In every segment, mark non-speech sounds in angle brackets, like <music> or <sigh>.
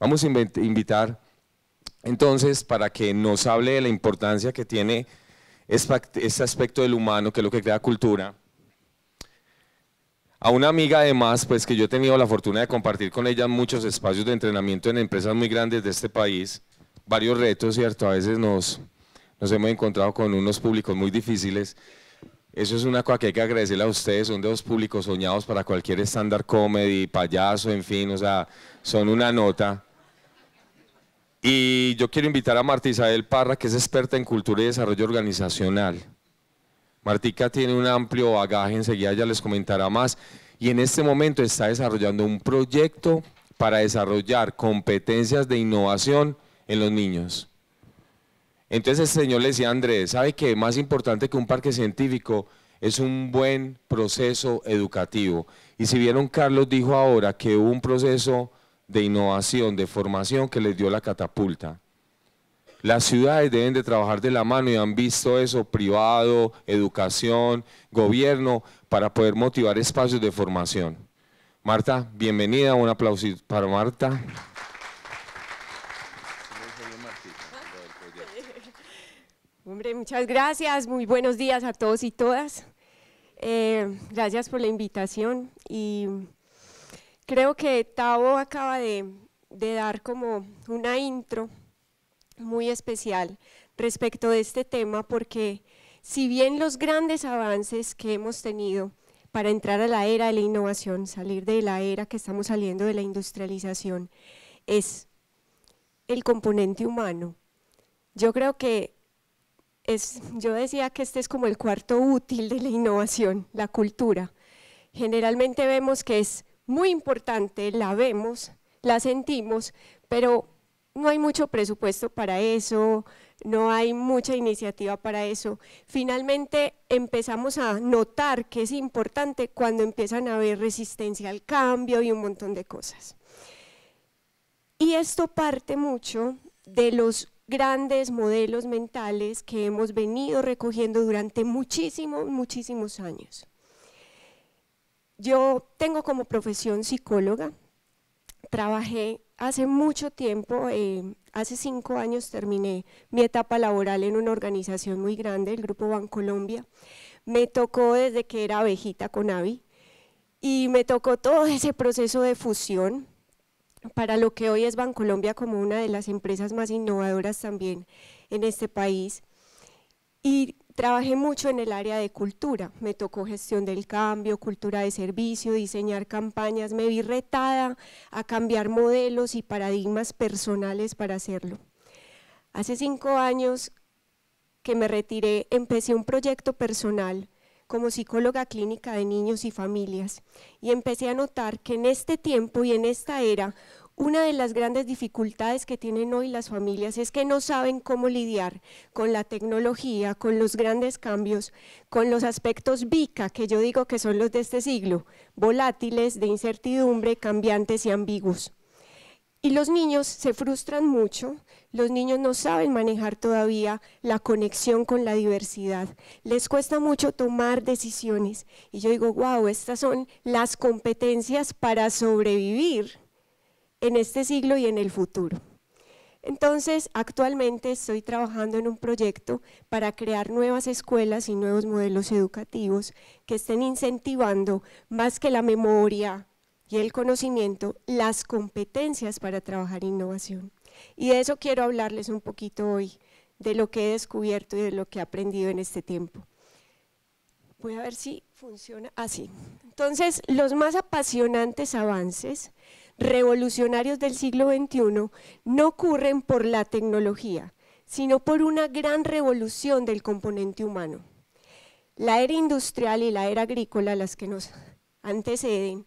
Vamos a invitar entonces para que nos hable de la importancia que tiene este aspecto del humano, que es lo que crea cultura. A una amiga además, pues que yo he tenido la fortuna de compartir con ella muchos espacios de entrenamiento en empresas muy grandes de este país, varios retos, ¿cierto? A veces nos, hemos encontrado con unos públicos muy difíciles. Eso es una cosa que hay que agradecerle a ustedes, son de los públicos soñados para cualquier estándar comedy, payaso, en fin, o sea, son una nota. Y yo quiero invitar a Marta Isabel Parra, que es experta en cultura y desarrollo organizacional. Martica tiene un amplio bagaje, enseguida ya les comentará más, y en este momento está desarrollando un proyecto para desarrollar competencias de innovación en los niños. Entonces el señor le decía Andrés, ¿sabe que más importante que un parque científico es un buen proceso educativo? Y si vieron, Carlos dijo ahora que hubo un proceso de innovación, de formación que les dio la catapulta. Las ciudades deben de trabajar de la mano y han visto eso, privado, educación, gobierno, para poder motivar espacios de formación. Marta, bienvenida, un aplauso para Marta. Hombre, muchas gracias, muy buenos días a todos y todas. Eh, gracias por la invitación y Creo que Tavo acaba de, de dar como una intro muy especial respecto de este tema porque si bien los grandes avances que hemos tenido para entrar a la era de la innovación, salir de la era que estamos saliendo de la industrialización, es el componente humano. Yo creo que es, yo decía que este es como el cuarto útil de la innovación, la cultura. Generalmente vemos que es muy importante, la vemos, la sentimos, pero no hay mucho presupuesto para eso, no hay mucha iniciativa para eso. Finalmente empezamos a notar que es importante cuando empiezan a haber resistencia al cambio y un montón de cosas. Y esto parte mucho de los grandes modelos mentales que hemos venido recogiendo durante muchísimos, muchísimos años. Yo tengo como profesión psicóloga, trabajé hace mucho tiempo, eh, hace cinco años terminé mi etapa laboral en una organización muy grande, el Grupo Bancolombia. Me tocó desde que era abejita con Avi y me tocó todo <laughs> ese proceso de fusión para lo que hoy es Bancolombia como una de las empresas más innovadoras también en este país. Y Trabajé mucho en el área de cultura, me tocó gestión del cambio, cultura de servicio, diseñar campañas, me vi retada a cambiar modelos y paradigmas personales para hacerlo. Hace cinco años que me retiré, empecé un proyecto personal como psicóloga clínica de niños y familias y empecé a notar que en este tiempo y en esta era una de las grandes dificultades que tienen hoy las familias es que no saben cómo lidiar con la tecnología, con los grandes cambios, con los aspectos bica que yo digo que son los de este siglo, volátiles, de incertidumbre, cambiantes y ambiguos. Y los niños se frustran mucho, los niños no saben manejar todavía la conexión con la diversidad, les cuesta mucho tomar decisiones. Y yo digo, wow, estas son las competencias para sobrevivir en este siglo y en el futuro. Entonces, actualmente estoy trabajando en un proyecto para crear nuevas escuelas y nuevos modelos educativos que estén incentivando más que la memoria y el conocimiento, las competencias para trabajar innovación. Y de eso quiero hablarles un poquito hoy, de lo que he descubierto y de lo que he aprendido en este tiempo. Voy a ver si funciona así. Ah, Entonces, los más apasionantes avances revolucionarios del siglo XXI no ocurren por la tecnología, sino por una gran revolución del componente humano. La era industrial y la era agrícola, las que nos anteceden,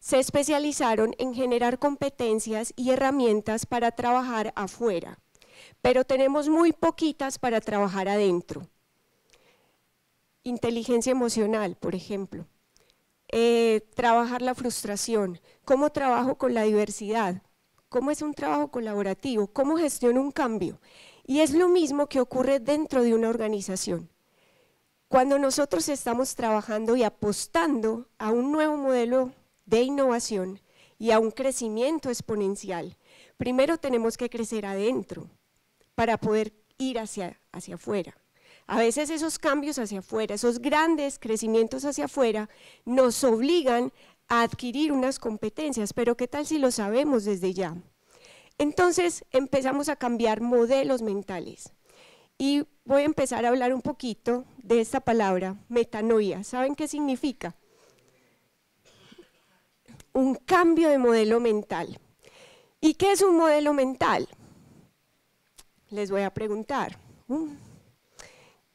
se especializaron en generar competencias y herramientas para trabajar afuera, pero tenemos muy poquitas para trabajar adentro. Inteligencia emocional, por ejemplo. Eh, trabajar la frustración, cómo trabajo con la diversidad, cómo es un trabajo colaborativo, cómo gestiono un cambio. Y es lo mismo que ocurre dentro de una organización. Cuando nosotros estamos trabajando y apostando a un nuevo modelo de innovación y a un crecimiento exponencial, primero tenemos que crecer adentro para poder ir hacia, hacia afuera. A veces esos cambios hacia afuera, esos grandes crecimientos hacia afuera, nos obligan a adquirir unas competencias, pero ¿qué tal si lo sabemos desde ya? Entonces empezamos a cambiar modelos mentales. Y voy a empezar a hablar un poquito de esta palabra, metanoia. ¿Saben qué significa? Un cambio de modelo mental. ¿Y qué es un modelo mental? Les voy a preguntar. Mm.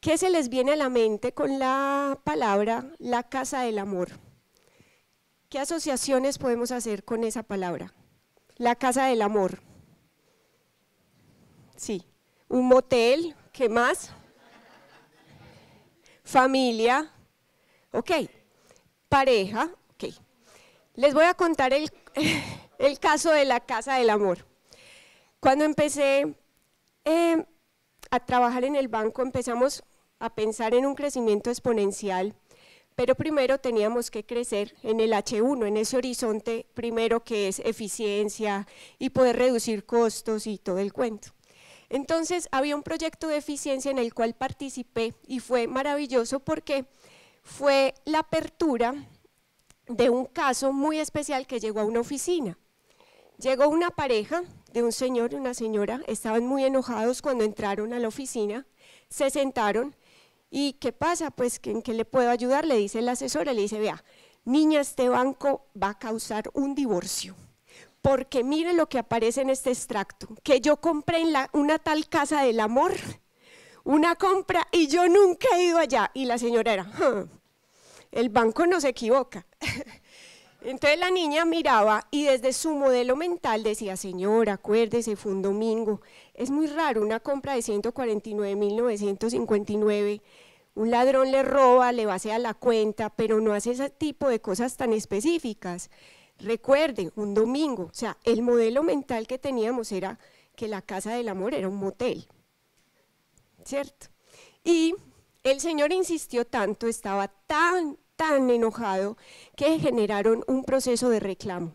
¿Qué se les viene a la mente con la palabra la casa del amor? ¿Qué asociaciones podemos hacer con esa palabra? La casa del amor. Sí, un motel, ¿qué más? Familia, ok, pareja, ok. Les voy a contar el, <laughs> caso de la casa del amor. Cuando empecé eh, a trabajar en el banco, empezamos a pensar en un crecimiento exponencial, pero primero teníamos que crecer en el H1, en ese horizonte primero que es eficiencia y poder reducir costos y todo el cuento. Entonces había un proyecto de eficiencia en el cual participé y fue maravilloso porque fue la apertura de un caso muy especial que llegó a una oficina. Llegó una pareja de un señor y una señora, estaban muy enojados cuando entraron a la oficina, se sentaron ¿Y qué pasa? Pues ¿en qué le puedo ayudar? Le dice la asesora, le dice, vea, niña, este banco va a causar un divorcio. Porque mire lo que aparece en este extracto, que yo compré en la, una tal casa del amor, una compra y yo nunca he ido allá. Y la señora era, el banco no se equivoca. <laughs> Entonces la niña miraba y desde su modelo mental decía, señora, acuérdese, fue un domingo. Es muy raro una compra de 149.959 un ladrón le roba, le a la cuenta, pero no hace ese tipo de cosas tan específicas. Recuerden, un domingo, o sea, el modelo mental que teníamos era que la casa del amor era un motel, ¿cierto? Y el Señor insistió tanto, estaba tan, tan enojado, que generaron un proceso de reclamo.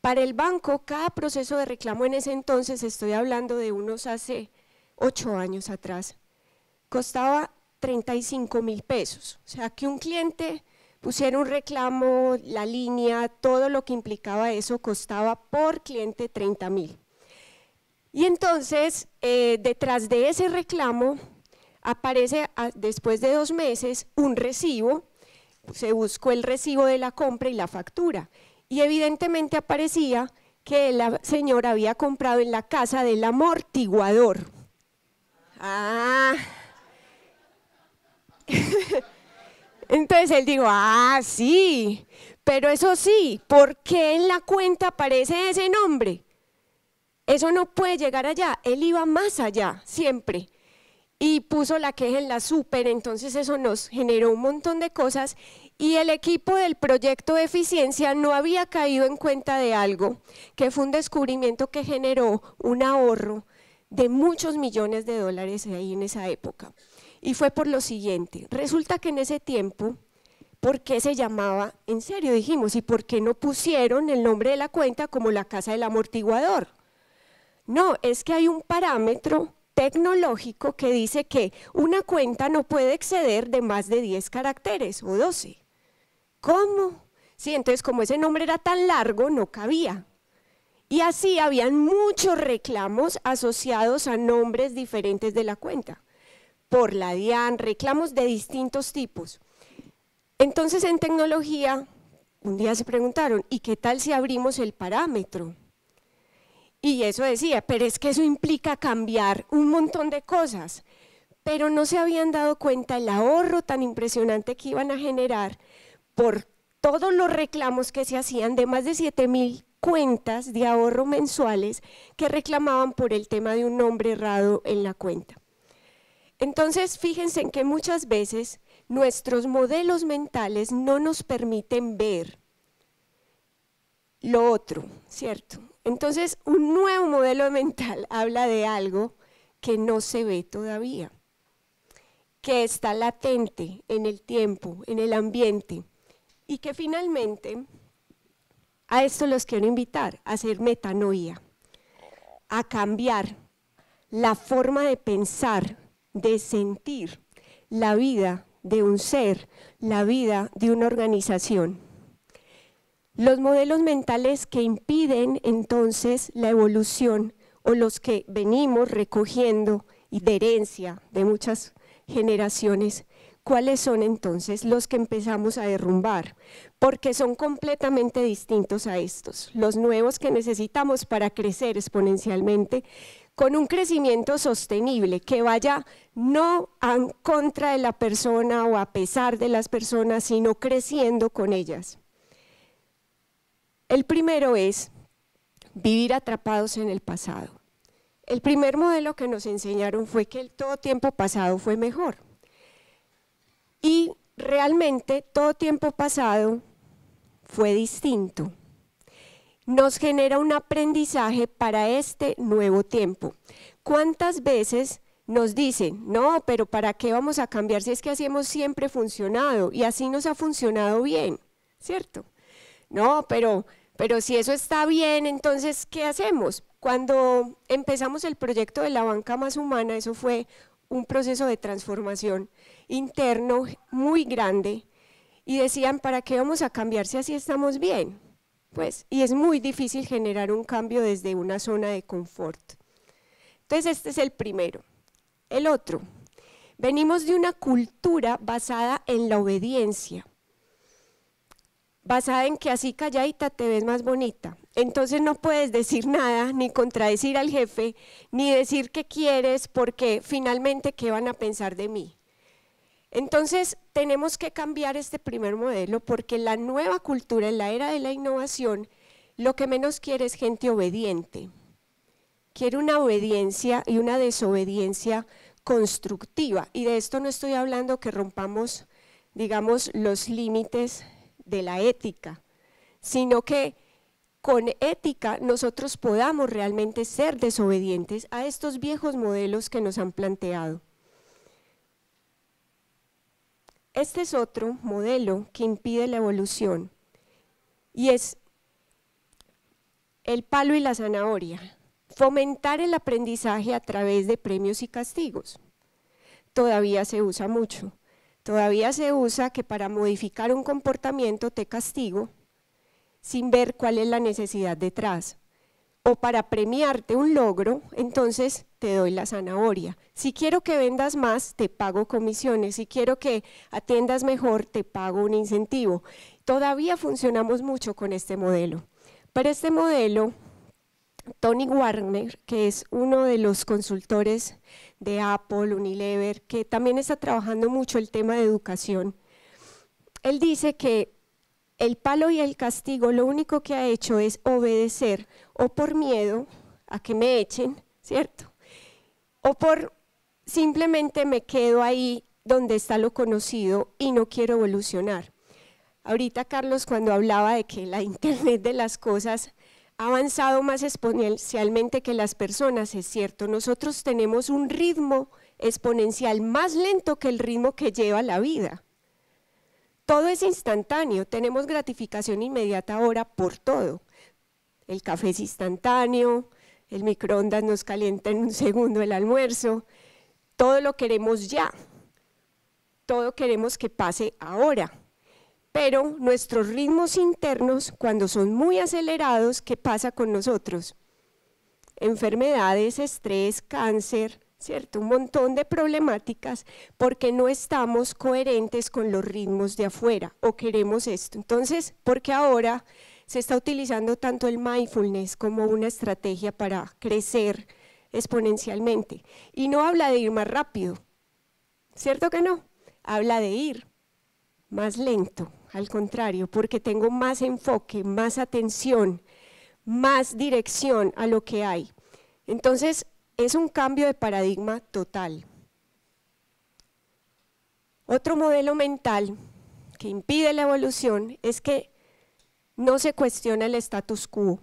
Para el banco, cada proceso de reclamo en ese entonces, estoy hablando de unos hace ocho años atrás, costaba 35 mil pesos. O sea, que un cliente pusiera un reclamo, la línea, todo lo que implicaba eso costaba por cliente 30 mil. Y entonces, eh, detrás de ese reclamo, aparece después de dos meses un recibo, se buscó el recibo de la compra y la factura. Y evidentemente aparecía que la señora había comprado en la casa del amortiguador. Ah, <laughs> Entonces él dijo, ah, sí, pero eso sí, ¿por qué en la cuenta aparece ese nombre? Eso no puede llegar allá, él iba más allá, siempre. Y puso la queja en la super, entonces eso nos generó un montón de cosas y el equipo del proyecto de eficiencia no había caído en cuenta de algo, que fue un descubrimiento que generó un ahorro de muchos millones de dólares ahí en esa época y fue por lo siguiente. Resulta que en ese tiempo, ¿por qué se llamaba, en serio dijimos, y por qué no pusieron el nombre de la cuenta como la casa del amortiguador? No, es que hay un parámetro tecnológico que dice que una cuenta no puede exceder de más de 10 caracteres o 12. ¿Cómo? Sí, entonces como ese nombre era tan largo, no cabía. Y así habían muchos reclamos asociados a nombres diferentes de la cuenta por la DIAN, reclamos de distintos tipos. Entonces en tecnología, un día se preguntaron, ¿y qué tal si abrimos el parámetro? Y eso decía, pero es que eso implica cambiar un montón de cosas. Pero no se habían dado cuenta el ahorro tan impresionante que iban a generar por todos los reclamos que se hacían de más de 7 mil cuentas de ahorro mensuales que reclamaban por el tema de un nombre errado en la cuenta. Entonces, fíjense en que muchas veces nuestros modelos mentales no nos permiten ver lo otro, ¿cierto? Entonces, un nuevo modelo <laughs> mental habla de algo que no se ve todavía, que está latente en el tiempo, en el ambiente, y que finalmente a esto los quiero invitar, a hacer metanoia, a cambiar la forma de pensar de sentir la vida de un ser, la vida de una organización. Los modelos mentales que impiden entonces la evolución o los que venimos recogiendo y de herencia de muchas generaciones, ¿cuáles son entonces los que empezamos a derrumbar? Porque son completamente distintos a estos. Los nuevos que necesitamos para crecer exponencialmente con un crecimiento sostenible, que vaya no en contra de la persona o a pesar de las personas, sino creciendo con ellas. El primero es vivir atrapados en el pasado. El primer modelo que nos enseñaron fue que el todo tiempo pasado fue mejor. Y realmente todo tiempo pasado fue distinto nos genera un aprendizaje para este nuevo tiempo. ¿Cuántas veces nos dicen, no, pero ¿para qué vamos a cambiar si es que así hemos siempre funcionado y así nos ha funcionado bien? ¿Cierto? No, pero, pero si eso está bien, entonces, ¿qué hacemos? Cuando empezamos el proyecto de la banca más humana, eso fue un proceso de transformación interno muy grande y decían, ¿para qué vamos a cambiar si así estamos bien? Pues, y es muy difícil generar un cambio desde una zona de confort. Entonces, este es el primero. El otro, venimos de una cultura basada en la obediencia, basada en que así calladita te ves más bonita. Entonces no puedes decir nada, ni contradecir al jefe, ni decir qué quieres, porque finalmente, ¿qué van a pensar de mí? Entonces, tenemos que cambiar este primer modelo porque la nueva cultura en la era de la innovación lo que menos quiere es gente obediente. Quiere una obediencia y una desobediencia constructiva. Y de esto no estoy hablando que rompamos, digamos, los límites de la ética, sino que con ética nosotros podamos realmente ser desobedientes a estos viejos modelos que nos han planteado. Este es otro modelo que impide la evolución y es el palo y la zanahoria, fomentar el aprendizaje a través de premios y castigos. Todavía se usa mucho. Todavía se usa que para modificar un comportamiento te castigo sin ver cuál es la necesidad detrás o para premiarte un logro, entonces te doy la zanahoria. Si quiero que vendas más, te pago comisiones. Si quiero que atiendas mejor, te pago un incentivo. Todavía funcionamos mucho con este modelo. Para este modelo, Tony Warner, que es uno de los consultores de Apple, Unilever, que también está trabajando mucho el tema de educación, él dice que el palo y el castigo lo único que ha hecho es obedecer o por miedo a que me echen, ¿cierto? O por simplemente me quedo ahí donde está lo conocido y no quiero evolucionar. Ahorita Carlos cuando hablaba de que la <laughs> Internet de las cosas ha avanzado más exponencialmente que las personas, es cierto, nosotros tenemos un ritmo exponencial más lento que el ritmo que lleva la vida. Todo es instantáneo, tenemos gratificación inmediata ahora por todo. El café es instantáneo, el microondas nos calienta en un segundo el almuerzo, todo lo queremos ya, todo queremos que pase ahora. Pero nuestros ritmos internos, cuando son muy acelerados, ¿qué pasa con nosotros? Enfermedades, estrés, cáncer, ¿cierto? Un montón de problemáticas porque no estamos coherentes con los ritmos de afuera o queremos esto. Entonces, porque ahora se está utilizando tanto el mindfulness como una estrategia para crecer exponencialmente. Y no habla de ir más rápido, ¿cierto que no? Habla de ir más lento, al contrario, porque tengo más enfoque, más atención, más dirección a lo que hay. Entonces, es un cambio de paradigma total. Otro modelo mental que impide la evolución es que no se cuestiona el status quo.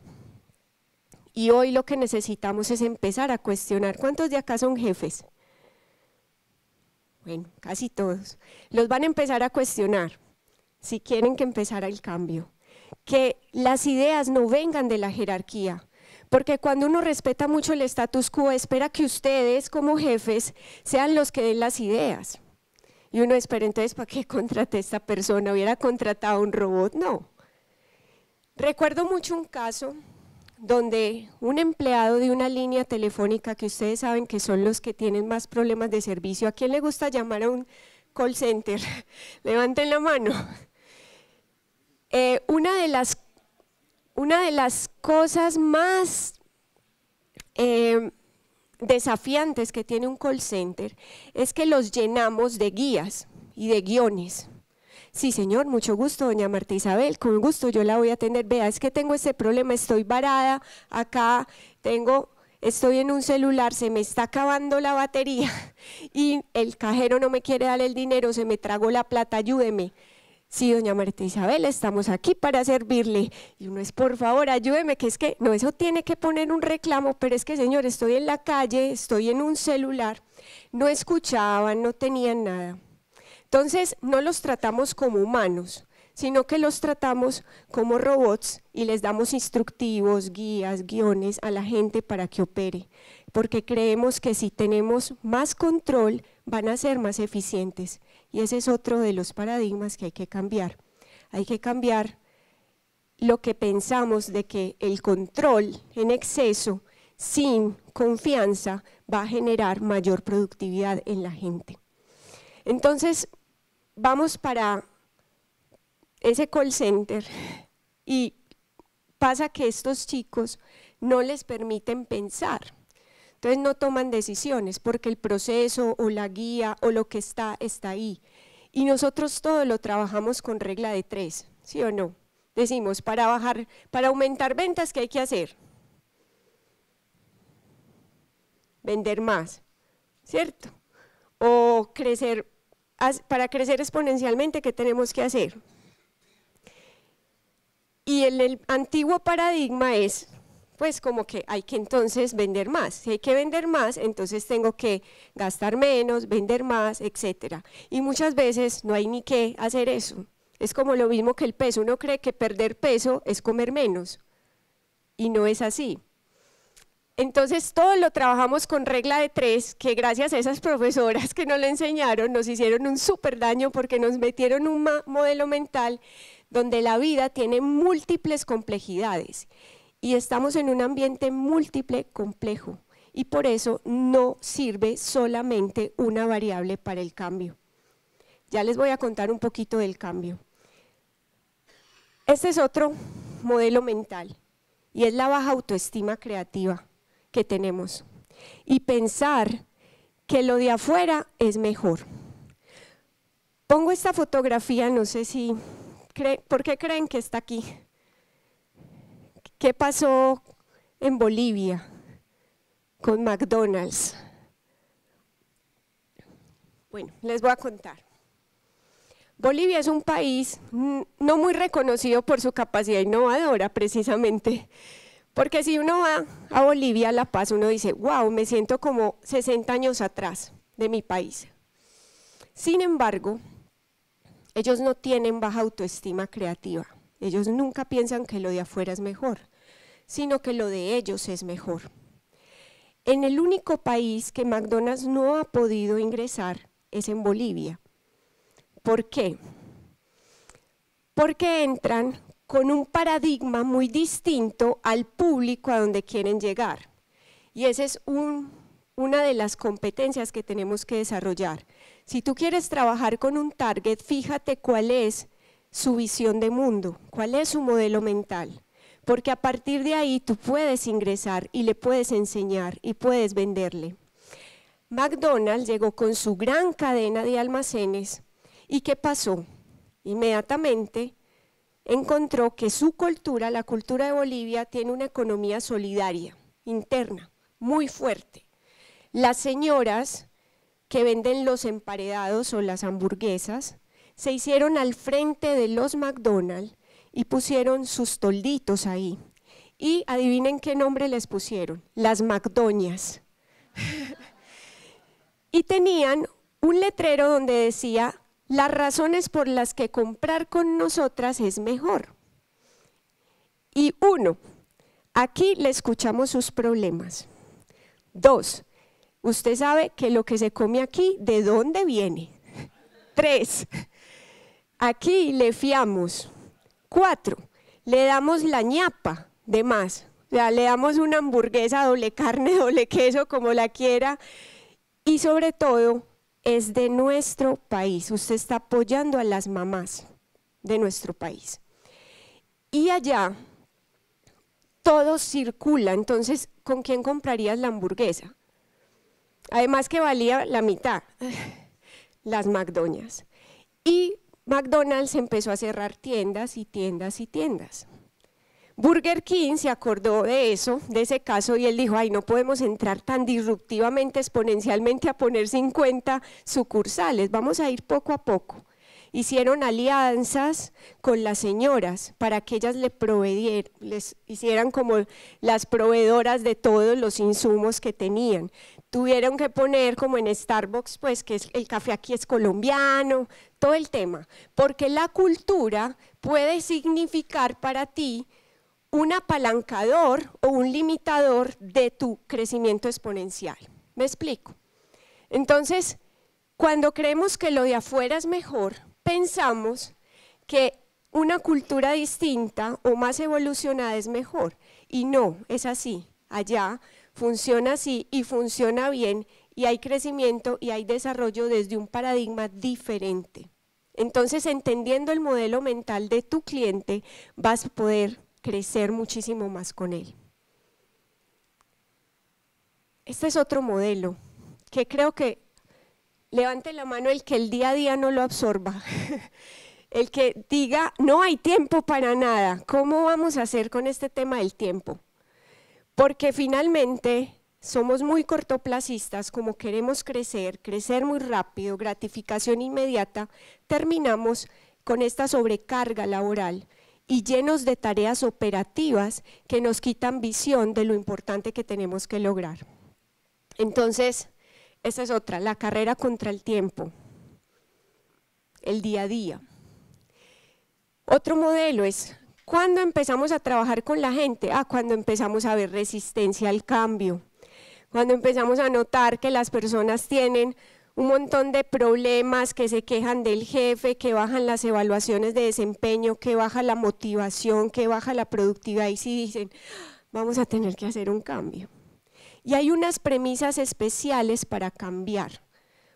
Y hoy lo que necesitamos es empezar a cuestionar. ¿Cuántos de acá son jefes? Bueno, casi todos. Los van a empezar a cuestionar si quieren que empezara el cambio. Que las ideas no vengan de la jerarquía, porque cuando uno respeta mucho el status quo, espera que ustedes como jefes sean los que den las ideas. Y uno espera, entonces, ¿para qué contrate esta persona? ¿Hubiera contratado un robot? No. Recuerdo mucho un caso donde un empleado de una línea telefónica, que ustedes saben que son los que tienen más problemas de servicio, ¿a quién le gusta llamar a un call center? <laughs> Levanten la mano. Eh, una de las una de las cosas más em, desafiantes que tiene un call center es que los llenamos de guías y de guiones. Sí, señor, mucho gusto, doña Marta Isabel, con gusto yo la voy a atender. Vea, es que tengo este problema, estoy varada acá, tengo, estoy en un celular, se me está acabando la batería <laughs> y el cajero no me quiere dar el dinero, se me tragó la plata, ayúdeme sí, doña Marta Isabel, estamos aquí para servirle. Y uno es, por favor, ayúdeme, que es que, no, eso tiene que poner un reclamo, pero es que, señor, estoy en la calle, estoy en un celular, no escuchaban, no tenían nada. Entonces, no los tratamos como humanos, sino que los tratamos como robots y les damos instructivos, guías, guiones a la gente para que opere, porque creemos que si tenemos más control, van a ser más eficientes. Y ese es otro de los paradigmas que hay que cambiar. Hay que cambiar lo que pensamos de que el control en exceso, sin confianza, va a generar mayor productividad en la gente. Entonces, vamos para ese call center y pasa que estos chicos no les permiten pensar. Entonces no toman decisiones porque el proceso o la guía o lo que está, está ahí. Y nosotros todo lo trabajamos con regla de tres, ¿sí o no? Decimos, para bajar, para aumentar ventas, ¿qué hay que hacer? Vender más, ¿cierto? O crecer, para crecer exponencialmente, ¿qué tenemos que hacer? Y el antiguo paradigma es, pues como que hay que entonces vender más. Si hay que vender más, entonces tengo que gastar menos, vender más, etc. Y muchas veces no hay ni qué hacer eso. Es como lo mismo que el peso. Uno cree que perder peso es comer menos y no es así. Entonces todo lo trabajamos con regla de tres, que gracias a esas profesoras que nos lo enseñaron, nos hicieron un súper daño porque nos metieron un modelo mental donde la vida tiene múltiples complejidades y estamos en un ambiente múltiple complejo y por eso no sirve solamente una variable para el cambio. Ya les voy a contar un poquito del cambio. Este es otro modelo mental y es la baja autoestima creativa que tenemos y pensar que lo de afuera es mejor. Pongo esta fotografía, no sé si, ¿por qué creen que está aquí? ¿Qué pasó en Bolivia con McDonald's? Bueno, les voy a contar. Bolivia es un país no muy reconocido por su capacidad innovadora, precisamente. Porque si uno va a Bolivia, a La Paz, uno dice, wow, me siento como 60 años atrás de mi país. Sin embargo, ellos no tienen baja autoestima creativa. Ellos nunca piensan que lo de afuera es mejor, sino que lo de ellos es mejor. En el único país que McDonald's no ha podido ingresar es en Bolivia. ¿Por qué? Porque entran con un paradigma muy distinto al público a donde quieren llegar. Y esa es una de las competencias que tenemos que desarrollar. Si tú quieres trabajar con un target, fíjate cuál es su visión de mundo, cuál es su modelo mental, porque a partir de ahí tú puedes ingresar y le puedes enseñar y puedes venderle. McDonald's llegó con su gran cadena de almacenes y ¿qué pasó? Inmediatamente encontró que su cultura, la cultura de Bolivia, tiene una economía solidaria, interna, muy fuerte. Las señoras que venden los emparedados o las hamburguesas se hicieron al frente de los McDonald's y pusieron sus tolditos ahí. Y adivinen qué nombre les pusieron, las McDoñas. y tenían un letrero donde decía, las razones por las que comprar con nosotras es mejor. Y uno, aquí le escuchamos sus problemas. Dos, usted sabe que lo que se come aquí, ¿de dónde viene? Tres, Aquí le fiamos cuatro, le damos la ñapa de más, le damos una hamburguesa doble carne, <laughs> doble queso, como la quiera, y sobre todo es de nuestro país. Usted está apoyando a las mamás de nuestro país. Y allá todo circula, entonces, ¿con quién comprarías la hamburguesa? Además que valía la mitad, <laughs> las McDonald's. Y McDonald's empezó a cerrar tiendas y tiendas y tiendas. Burger King se acordó de eso, de ese caso, y él dijo, ay, no podemos entrar tan disruptivamente, exponencialmente a poner 50 sucursales, vamos a ir poco a poco. Hicieron alianzas con las señoras para que ellas le les hicieran como las proveedoras de todos los insumos que tenían tuvieron que poner como en Starbucks, pues que el café aquí es colombiano, todo el tema, porque la cultura puede significar para ti un apalancador o un limitador de tu crecimiento exponencial. ¿Me explico? Entonces, cuando creemos que lo de afuera es mejor, pensamos que una cultura distinta o más evolucionada es mejor. Y no, es así. Allá funciona así y funciona bien y hay crecimiento y hay desarrollo desde un paradigma diferente. Entonces, entendiendo el modelo mental de tu cliente, vas a poder crecer muchísimo más con él. Este es otro modelo que creo que levante la mano el que el día a día no lo absorba. <laughs> el que diga, no hay tiempo para nada, ¿cómo vamos a hacer con este tema del tiempo? Porque finalmente somos muy cortoplacistas, como queremos crecer, crecer muy rápido, gratificación inmediata, terminamos con esta sobrecarga laboral y llenos de tareas operativas que nos quitan visión de lo importante que tenemos que lograr. Entonces, esa es otra, la carrera contra el tiempo, el día a día. Otro modelo es ¿Cuándo empezamos a trabajar con la gente? Ah, cuando empezamos a ver resistencia al cambio, cuando empezamos a notar que las personas tienen un montón de problemas, que se quejan del jefe, que bajan las evaluaciones de desempeño, que baja la motivación, que baja la productividad y si dicen, vamos a tener que hacer un cambio. Y hay unas premisas especiales para cambiar,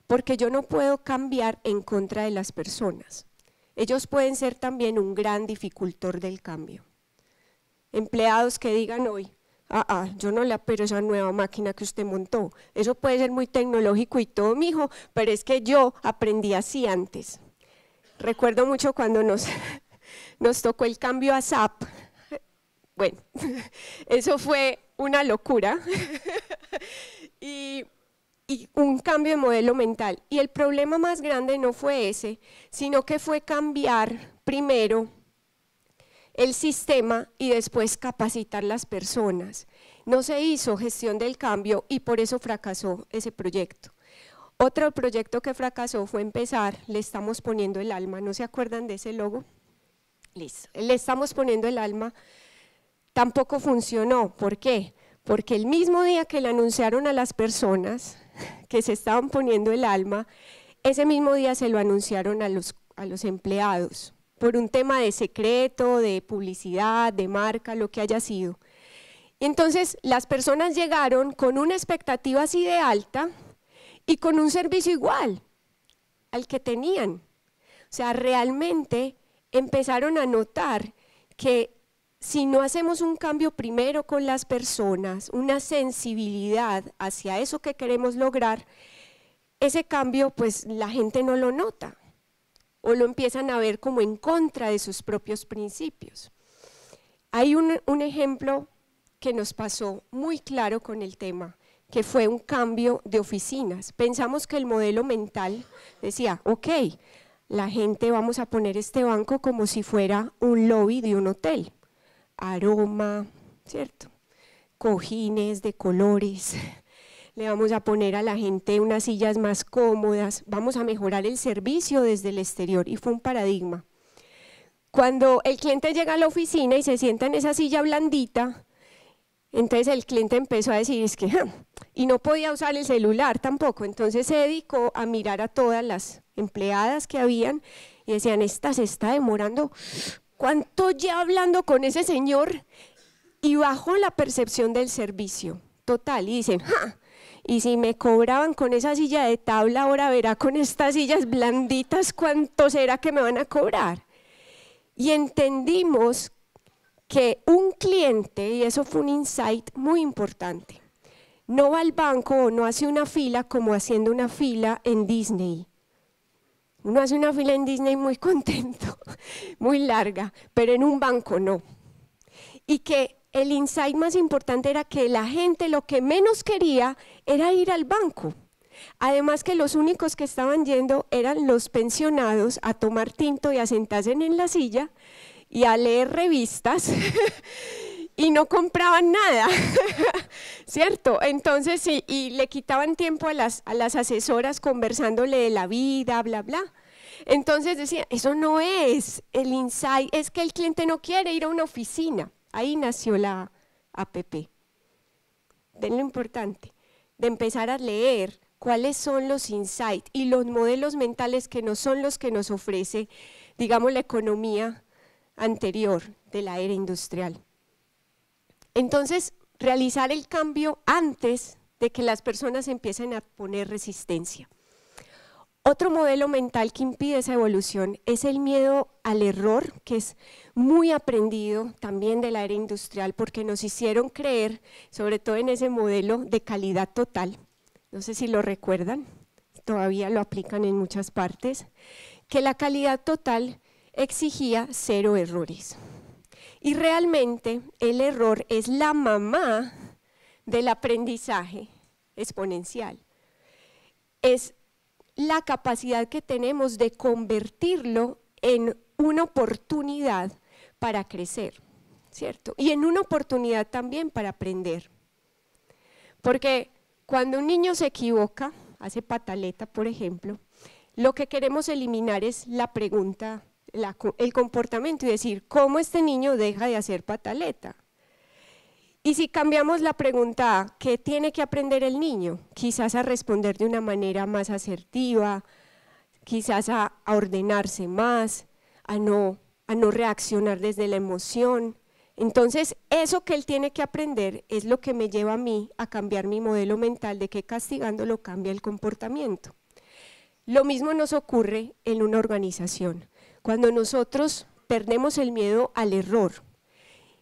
porque yo no puedo cambiar en contra de las personas ellos pueden ser también un gran dificultor del cambio. Empleados que digan hoy, ah, ah, yo no le pero esa nueva máquina que usted montó. Eso puede ser muy tecnológico y todo, mijo, pero es que yo aprendí así antes. Recuerdo mucho cuando nos, <laughs> nos tocó el cambio a SAP. Bueno, <laughs> eso fue una locura. <laughs> y y un cambio de modelo mental. Y el problema más grande no fue ese, sino que fue cambiar primero el sistema y después capacitar las personas. No se hizo gestión del cambio y por eso fracasó ese proyecto. Otro proyecto que fracasó fue empezar, le estamos poniendo el alma, ¿no se acuerdan de ese logo? Listo, le estamos poniendo el alma, tampoco funcionó, ¿por qué? Porque el mismo día que le anunciaron a las personas, que se estaban poniendo el alma, ese mismo día se lo anunciaron a los, a los empleados por un tema de secreto, de publicidad, de marca, lo que haya sido. entonces las personas llegaron con una expectativa así de alta y con un servicio igual al que tenían. O sea, realmente empezaron a notar que si no hacemos un cambio primero con las personas, una sensibilidad hacia eso que queremos lograr, ese cambio pues la gente no lo nota o lo empiezan a ver como en contra de sus propios principios. Hay un, ejemplo que nos pasó muy claro con el tema, que fue un cambio de oficinas. Pensamos que el modelo mental decía, ok, la gente vamos a poner este banco como si fuera un lobby de un hotel aroma, ¿cierto? Cojines de colores, <laughs> le vamos a poner a la gente unas sillas más cómodas, vamos a mejorar el servicio desde el exterior y fue un paradigma. Cuando el cliente llega a la oficina y se sienta en esa silla blandita, entonces el cliente empezó a decir, es que, y no podía usar el celular tampoco, entonces se dedicó a mirar a todas las empleadas que habían y decían, esta se está demorando ¿Cuánto ya hablando con ese señor? Y bajo la percepción del servicio total. Y dicen, ¡ja! Y si me cobraban con esa silla de tabla, ahora verá con estas sillas blanditas cuánto será que me van a cobrar. Y entendimos que un cliente, y eso fue un insight muy importante, no va al banco o no hace una fila como haciendo una fila en Disney. Uno hace una fila en Disney muy <laughs> contento, muy larga, pero en un banco no. Y que el insight más importante era que la gente lo que menos quería era ir al banco. Además que los únicos que estaban yendo eran los pensionados a tomar tinto y a sentarse en la silla y a leer revistas <laughs> y no compraban nada, <laughs> ¿cierto? Entonces, y le quitaban tiempo a las, asesoras conversándole de la vida, bla, bla. Entonces decía, eso no es el insight, es que el cliente no quiere ir a una oficina. Ahí nació la APP. Ven lo importante, de empezar a leer cuáles son los insights y los modelos mentales que no son los que nos ofrece, digamos, la economía anterior de la era industrial. Entonces, realizar el cambio antes de que las personas empiecen a poner resistencia. Otro modelo mental que impide esa evolución es el miedo al error, que es muy aprendido también de la era industrial, porque nos hicieron creer, sobre todo en ese modelo de calidad total, no sé si lo recuerdan, todavía lo aplican en muchas partes, que la calidad total exigía cero errores. Y realmente el error es la mamá del aprendizaje exponencial. Es la capacidad que tenemos de convertirlo en una oportunidad para crecer, ¿cierto? Y en una oportunidad también para aprender. Porque cuando un niño se equivoca, hace pataleta, por ejemplo, lo que queremos eliminar es la pregunta el comportamiento y decir cómo este niño deja de hacer pataleta. Y si cambiamos la pregunta, ¿qué tiene que aprender el niño? Quizás a responder de una manera más asertiva, quizás a, a ordenarse más, a no, a no reaccionar desde la emoción. Entonces, eso que él tiene que aprender es lo que me lleva a mí a cambiar mi modelo mental de que castigándolo cambia el comportamiento. Lo mismo nos ocurre en una organización. Cuando nosotros perdemos el miedo al error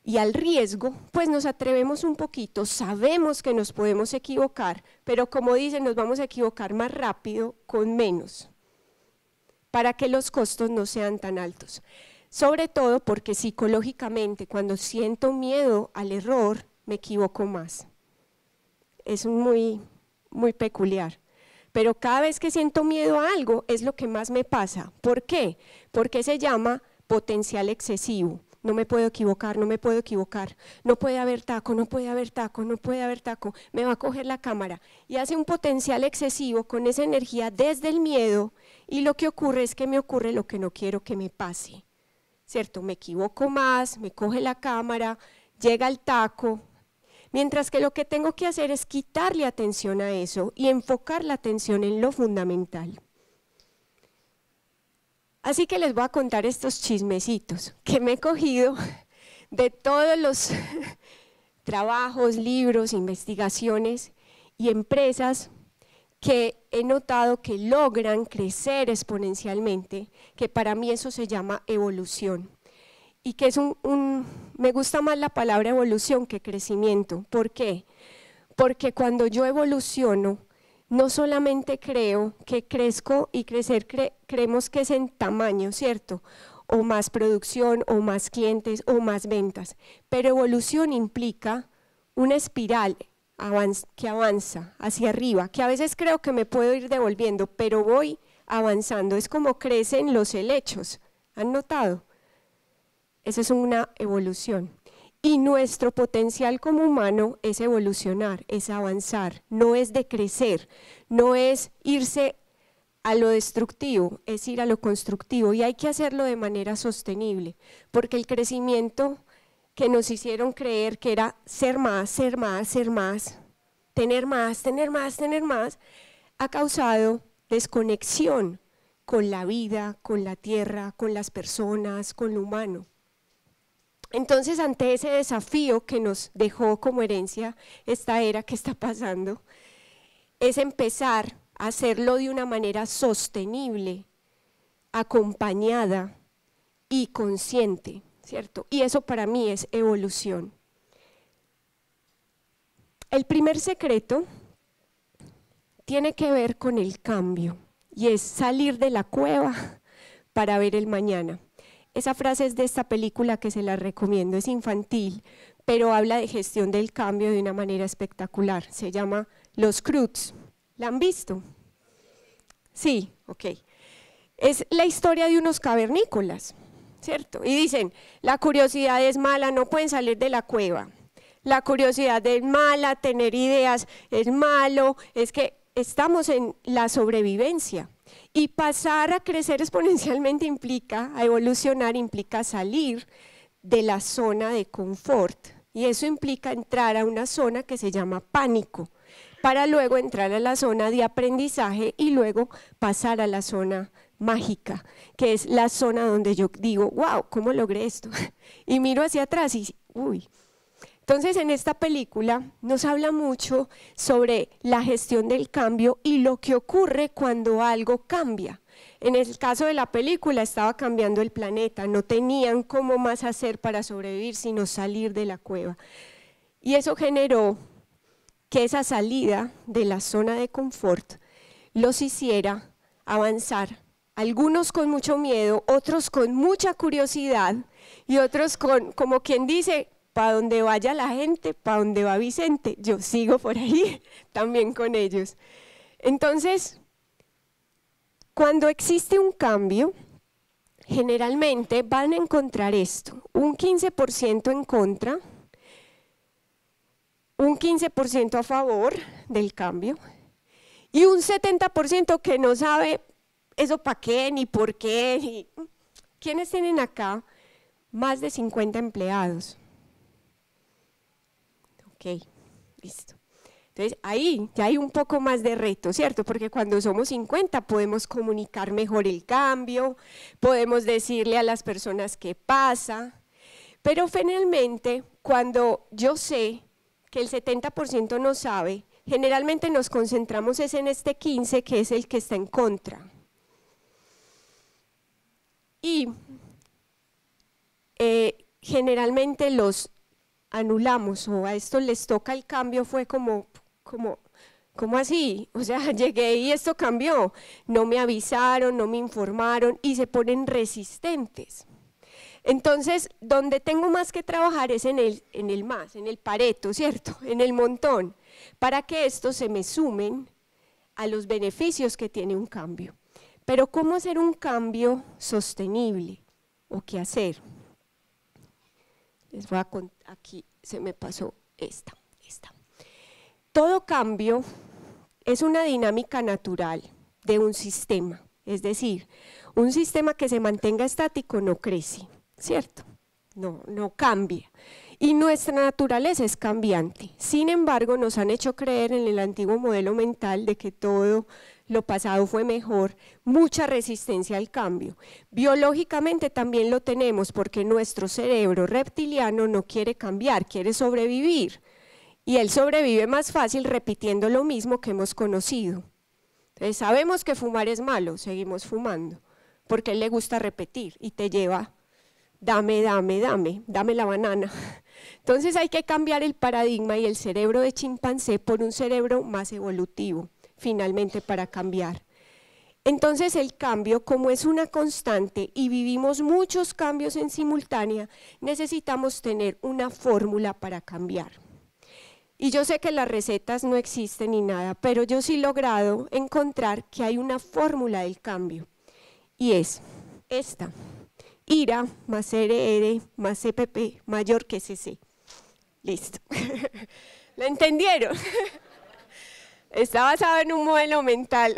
y al riesgo, pues nos atrevemos un poquito, sabemos que nos podemos equivocar, pero como dicen, nos vamos a equivocar más rápido con menos, para que los costos no sean tan altos. Sobre todo porque psicológicamente cuando siento miedo al error, me equivoco más. Es muy, muy peculiar pero cada vez que siento miedo a algo es lo que más me pasa. ¿Por qué? Porque se llama potencial excesivo. No me puedo equivocar, no me puedo equivocar. No puede haber taco, no puede haber taco, no puede haber taco. Me va a coger la cámara. Y hace un potencial excesivo con esa energía desde el miedo. Y lo que ocurre es que me ocurre lo que no quiero que me pase. ¿Cierto? Me equivoco más, me coge la cámara, llega el taco, Mientras que lo que tengo que hacer es quitarle atención a eso y enfocar la atención en lo fundamental. Así que les voy a contar estos chismecitos que me he cogido de todos los <laughs> trabajos, libros, investigaciones y empresas que he notado que logran crecer exponencialmente, que para mí eso se llama evolución y que es un, me gusta más la palabra evolución que crecimiento. ¿Por qué? Porque cuando yo evoluciono, no solamente creo que crezco y crecer creemos que es en tamaño, ¿cierto? O más producción, o más clientes, o más ventas. Pero evolución implica una espiral que avanza hacia arriba, que a veces creo que me puedo ir devolviendo, pero voy avanzando. Es como crecen los helechos. ¿Han notado? esa es una evolución. Y nuestro potencial como humano es evolucionar, es avanzar, no es decrecer, no es irse a lo destructivo, es ir a lo constructivo y hay que hacerlo de manera sostenible, porque el crecimiento que nos hicieron creer que era ser más, ser más, ser más, tener más, tener más, tener más, ha causado desconexión con la vida, con la tierra, con las personas, con lo humano. Entonces, ante ese desafío que nos dejó como herencia esta era que está pasando, es empezar a hacerlo de una manera sostenible, acompañada y consciente, ¿cierto? Y eso para mí es evolución. El primer secreto tiene que ver con el cambio y es salir de la cueva para ver el mañana. Esa frase es de esta película que se la recomiendo, es infantil, pero habla de gestión del cambio de una manera espectacular. Se llama Los Cruz. ¿La han visto? Sí, ok. Es la historia de unos cavernícolas, ¿cierto? Y dicen, la curiosidad es mala, no pueden salir de la cueva. La curiosidad es mala, tener ideas es malo, es que estamos en la sobrevivencia. Y pasar a crecer <laughs> exponencialmente implica, a evolucionar implica salir de la zona de confort. Y eso implica entrar a una zona que se llama pánico, para luego entrar a la zona de aprendizaje y luego pasar a la zona mágica, que es la zona donde yo digo, wow, ¿cómo logré esto? <laughs> Y miro hacia atrás y, uy, entonces, en esta película nos habla mucho sobre la gestión del cambio y lo que ocurre cuando algo cambia. En el caso de la película estaba cambiando el planeta, no tenían cómo más hacer para sobrevivir sino salir de la cueva. Y eso generó que esa salida de la zona de confort los hiciera avanzar, algunos con mucho miedo, otros con mucha curiosidad y otros con, como quien dice, para donde vaya la gente, para donde va Vicente, yo sigo por ahí <laughs> también con ellos. Entonces, cuando existe un cambio, generalmente van a encontrar esto, un 15% en contra, un 15% a favor del cambio y un 70% que no sabe eso para qué ni por qué. ¿Quiénes tienen acá más de 50 empleados? listo. Entonces ahí ya hay un poco más de reto, ¿cierto? Porque cuando somos 50 podemos comunicar mejor el cambio, podemos decirle a las personas qué pasa, pero finalmente cuando yo sé que el 70% no sabe, generalmente nos concentramos es en este 15 que es el que está en contra. Y eh, generalmente los anulamos o a esto les toca el cambio fue como, como, ¿cómo así? O sea, <laughs> llegué y esto cambió. No me avisaron, no me informaron y se ponen resistentes. Entonces, donde tengo más que trabajar es en el, en el más, en el pareto, ¿cierto? <laughs> En el montón, para que estos se me sumen a los beneficios que tiene un cambio. Pero, ¿cómo hacer un cambio sostenible? ¿O qué hacer? Les voy a contar aquí se me pasó esta, esta. Todo cambio es una dinámica natural de un sistema, es decir, un sistema que se mantenga estático no crece, ¿cierto? No, no cambia. Y nuestra naturaleza es cambiante. Sin embargo, nos han hecho creer en el antiguo modelo mental de que todo lo pasado fue mejor, mucha resistencia al cambio. Biológicamente también lo tenemos porque nuestro cerebro reptiliano no quiere cambiar, quiere sobrevivir. Y él sobrevive más fácil repitiendo lo mismo que hemos conocido. sabemos que fumar es malo, seguimos fumando, porque él le gusta repetir y te lleva, dame, dame, dame, dame la banana. <laughs> Entonces hay que cambiar el paradigma y el cerebro de chimpancé por un cerebro más evolutivo finalmente para cambiar. Entonces el cambio, como es una constante y vivimos muchos cambios en simultánea, necesitamos tener una fórmula para cambiar. Y yo sé que las recetas no existen ni nada, pero yo sí he logrado encontrar que hay una fórmula del cambio. Y es esta, IRA más RR más CPP e mayor que CC. Listo. lo <laughs> entendieron? <laughs> Está basado en un modelo mental.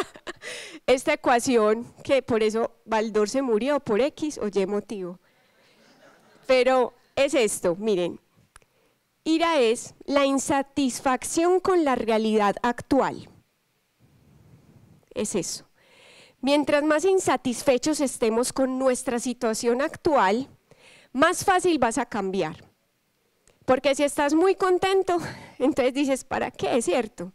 <laughs> Esta ecuación, que por eso Baldor se murió por X o Y motivo. Pero es esto, miren. Ira es la insatisfacción con la realidad actual. Es eso. Mientras más insatisfechos estemos con nuestra situación actual, más fácil vas a cambiar. Porque si estás muy contento, <laughs> entonces dices, ¿para qué? Es cierto.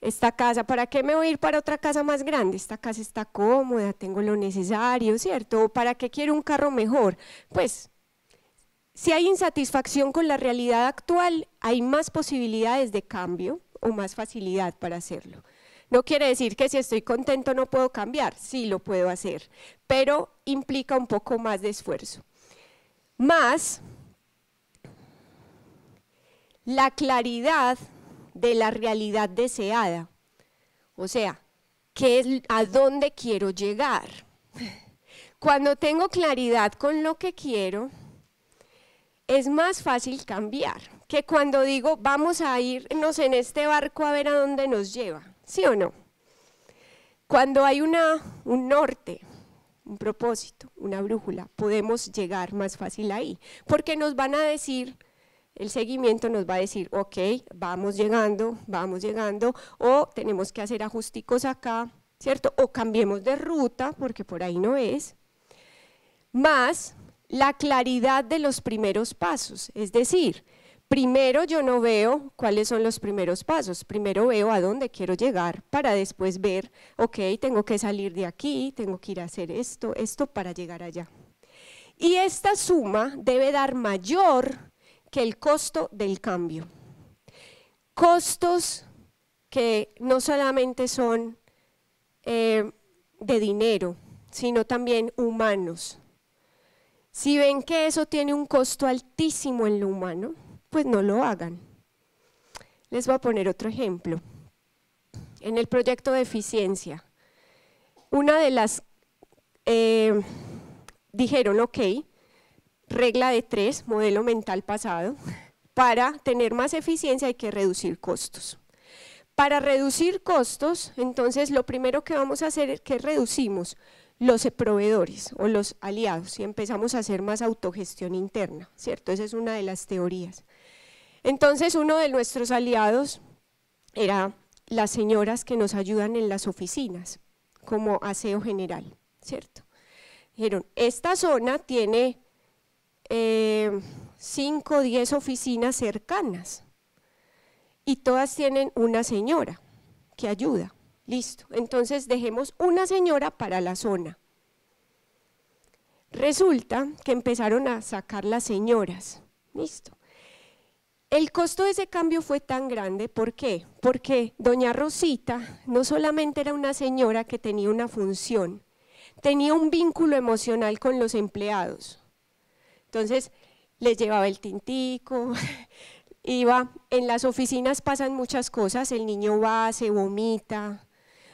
Esta casa, ¿para qué me voy a ir para otra casa más grande? Esta casa está cómoda, tengo lo necesario, ¿cierto? ¿O para qué quiero un carro mejor? Pues, si hay insatisfacción con la realidad actual, hay más posibilidades de cambio o más facilidad para hacerlo. No quiere decir que si estoy contento no puedo cambiar, sí lo puedo hacer, pero implica un poco más de esfuerzo. Más, la claridad de la realidad deseada. O sea, que es, ¿a dónde quiero llegar? Cuando tengo claridad con lo que quiero, es más fácil cambiar que cuando digo vamos a irnos en este barco a ver a dónde nos lleva, ¿sí o no? Cuando hay una, un norte, un propósito, una brújula, podemos llegar más fácil ahí, porque nos van a decir el seguimiento nos va a decir, ok, vamos llegando, vamos llegando, o tenemos que hacer ajusticos acá, ¿cierto? O cambiemos de ruta, porque por ahí no es. Más la claridad de los primeros pasos, es decir, primero yo no veo cuáles son los primeros pasos, primero veo a dónde quiero llegar para después ver, ok, tengo que salir de aquí, tengo que ir a hacer esto, esto para llegar allá. Y esta suma debe dar mayor que el costo del cambio. Costos que no solamente son eh, de dinero, sino también humanos. Si ven que eso tiene un costo altísimo en lo humano, pues no lo hagan. Les voy a poner otro ejemplo. En el proyecto de eficiencia, una de las, eh, dijeron, ok, regla de tres, modelo mental pasado, para tener más eficiencia hay que reducir costos. Para reducir costos, entonces lo primero que vamos a hacer es que reducimos los proveedores o los aliados y empezamos a hacer más autogestión interna, ¿cierto? Esa es una de las teorías. Entonces uno de nuestros aliados era las señoras que nos ayudan en las oficinas, como aseo general, ¿cierto? Dijeron, esta zona tiene 5 eh, o 10 oficinas cercanas y todas tienen una señora que ayuda. Listo, entonces dejemos una señora para la zona. Resulta que empezaron a sacar las señoras. Listo. El costo de ese cambio fue tan grande, ¿por qué? Porque doña Rosita no solamente era una señora que tenía una función, tenía un vínculo emocional con los empleados. Entonces, les llevaba el tintico, <laughs> iba, en las oficinas pasan muchas cosas, el niño va, se vomita,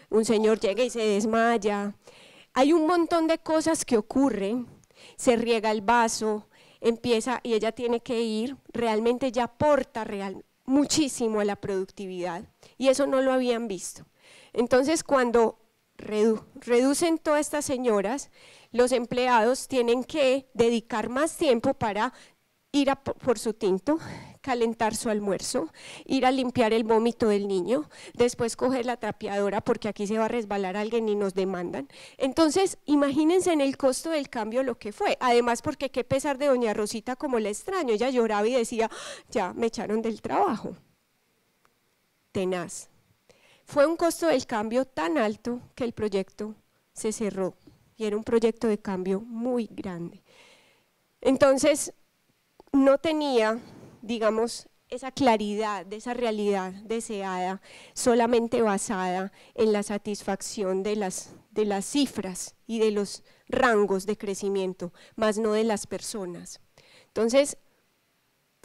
un señor llega y se desmaya. Hay un montón de cosas que ocurren, se riega el vaso, empieza y ella tiene que ir, realmente ya aporta real, muchísimo a la productividad y eso no lo habían visto. Entonces cuando reducen todas estas señoras, los empleados tienen que dedicar más tiempo para ir a por su tinto, calentar su almuerzo, ir a limpiar el vómito del niño, después coger la trapeadora porque aquí se va a resbalar alguien y nos demandan. Entonces, imagínense en el costo del cambio lo que fue. Además, porque qué pesar de doña Rosita como la extraño, ella lloraba y decía, ya me echaron del trabajo. Tenaz. Fue un costo del cambio tan alto que el proyecto se cerró y era un proyecto de cambio muy grande. Entonces, no tenía, digamos, esa claridad de esa realidad deseada, solamente basada en la satisfacción de las, de las cifras y de los rangos de crecimiento, más no de las personas. Entonces,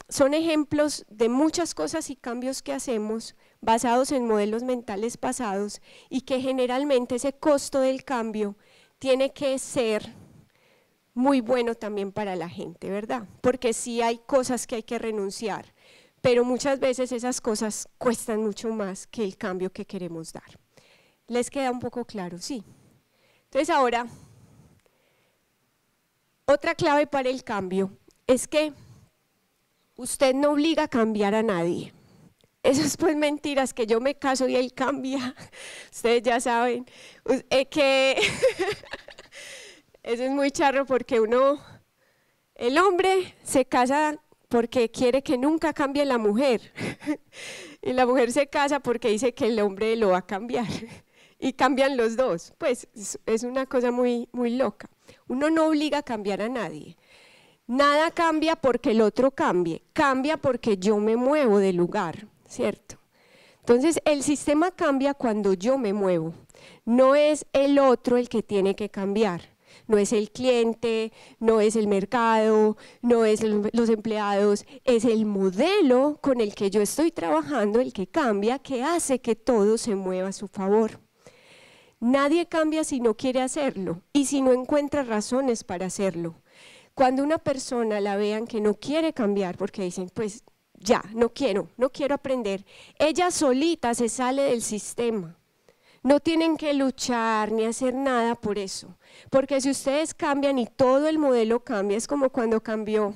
son ejemplos de muchas cosas y cambios que hacemos basados en modelos mentales pasados y que generalmente ese costo del cambio tiene que ser muy bueno también para la gente, ¿verdad? Porque sí hay cosas que hay que renunciar, pero muchas veces esas cosas cuestan mucho más que el cambio que queremos dar. ¿Les queda un poco claro? Sí. Entonces ahora, otra clave para el cambio es que usted no obliga a cambiar a nadie. es pues mentiras que yo me caso y él cambia, <laughs> ustedes ya saben, eh, que <laughs> Eso es muy charro porque uno, el hombre se casa porque quiere que nunca cambie la mujer. <laughs> y la mujer se casa porque dice que el hombre lo va a cambiar. <laughs> y cambian los dos. Pues es una cosa muy, muy loca. Uno no obliga a cambiar a nadie. Nada cambia porque el otro cambie. Cambia porque yo me muevo de lugar, ¿cierto? Entonces el sistema cambia cuando yo me muevo. No es el otro el que tiene que cambiar no es el cliente, no es el mercado, no es los empleados, es el modelo con el que yo estoy trabajando el que cambia, que hace que todo se mueva a su favor. Nadie cambia si no quiere hacerlo y si no encuentra razones para hacerlo. Cuando una persona la vean que no quiere cambiar porque dicen, pues ya, no quiero, no quiero aprender, ella solita se sale del sistema no tienen que luchar ni hacer nada por eso, porque si ustedes cambian y todo el modelo cambia, es como cuando cambió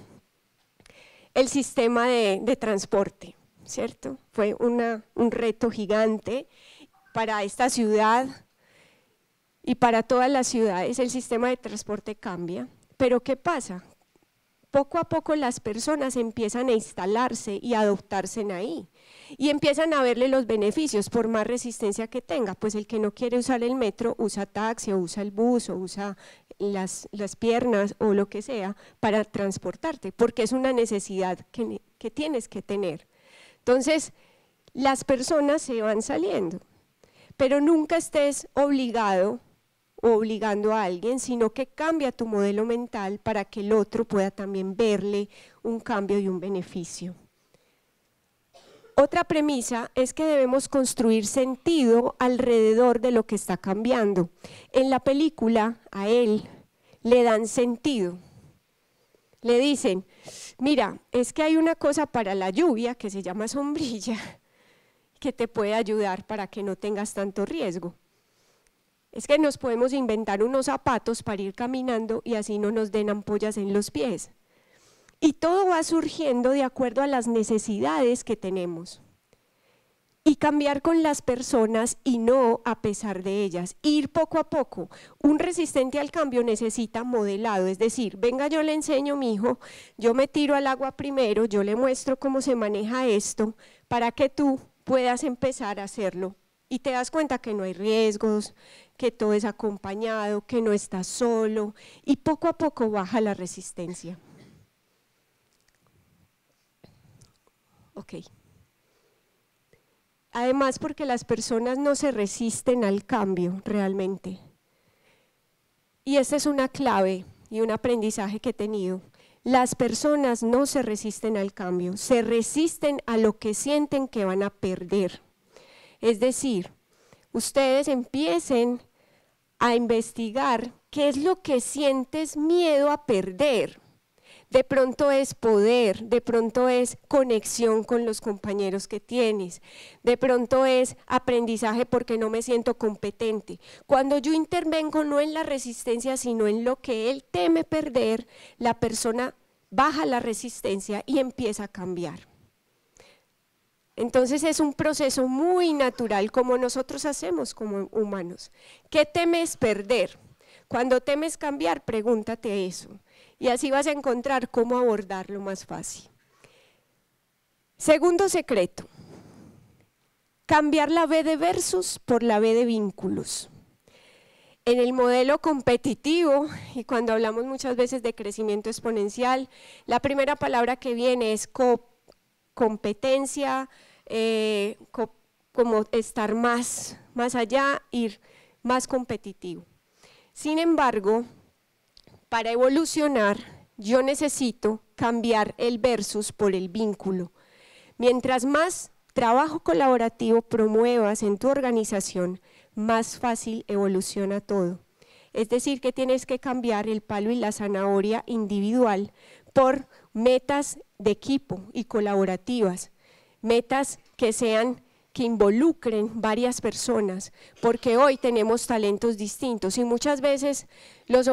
el sistema de, transporte, ¿cierto? Fue un reto gigante para esta ciudad y para todas las ciudades, el sistema de transporte cambia. Pero ¿qué pasa? Poco a poco las personas empiezan a instalarse y a adoptarse en ahí y empiezan a verle los beneficios, por más resistencia que tenga, pues el que no quiere usar el metro usa taxi, o usa el bus, o usa las, piernas o lo que sea para transportarte, porque es una necesidad que, que tienes que tener. Entonces, las personas se van saliendo, pero nunca estés obligado o obligando a alguien, sino que cambia tu modelo mental para que el otro pueda también verle un cambio y un beneficio. Otra premisa es que debemos construir sentido alrededor de lo que está cambiando. En la película, a él le dan sentido. Le dicen, mira, es que hay una cosa para la lluvia que se llama sombrilla, <laughs> que te puede ayudar para que no tengas tanto riesgo. Es que nos podemos inventar unos zapatos para ir caminando y así no nos den ampollas en los pies. Y todo va surgiendo de acuerdo a las necesidades que tenemos. Y cambiar con las personas y no a pesar de ellas. Ir poco a poco. Un resistente al cambio necesita modelado, es decir, venga yo le enseño mi hijo, yo me tiro al agua primero, yo le muestro cómo se maneja esto, para que tú puedas empezar a hacerlo. Y te das cuenta que no hay riesgos, que todo es acompañado, que no estás solo y poco a poco baja la resistencia. Ok. Además porque las personas no se resisten al cambio realmente. Y esa es una clave y un aprendizaje que he tenido. Las personas no se resisten al cambio, se resisten a lo que sienten que van a perder. Es decir, ustedes empiecen a investigar qué es lo que sientes miedo a perder de pronto es poder, de pronto es conexión con los compañeros que tienes, de pronto es aprendizaje porque no me siento competente. Cuando yo intervengo no en la resistencia, sino en lo que él teme perder, la persona baja la resistencia y empieza a cambiar. Entonces es un proceso muy natural como nosotros hacemos como humanos. ¿Qué temes perder? Cuando temes cambiar, pregúntate eso y así vas a encontrar cómo abordarlo más fácil. Segundo secreto, cambiar la B de versus por la B de vínculos. En el modelo competitivo, y cuando hablamos muchas veces de crecimiento exponencial, la primera palabra que viene es competencia, eh, como estar más, más allá, ir más competitivo. Sin embargo, para evolucionar, yo necesito cambiar el versus por el vínculo. Mientras más trabajo colaborativo promuevas en tu organización, más fácil evoluciona todo. Es decir, que tienes que cambiar el palo y la zanahoria individual por metas de equipo y colaborativas, metas que sean que involucren varias personas, porque hoy tenemos talentos distintos y muchas veces los,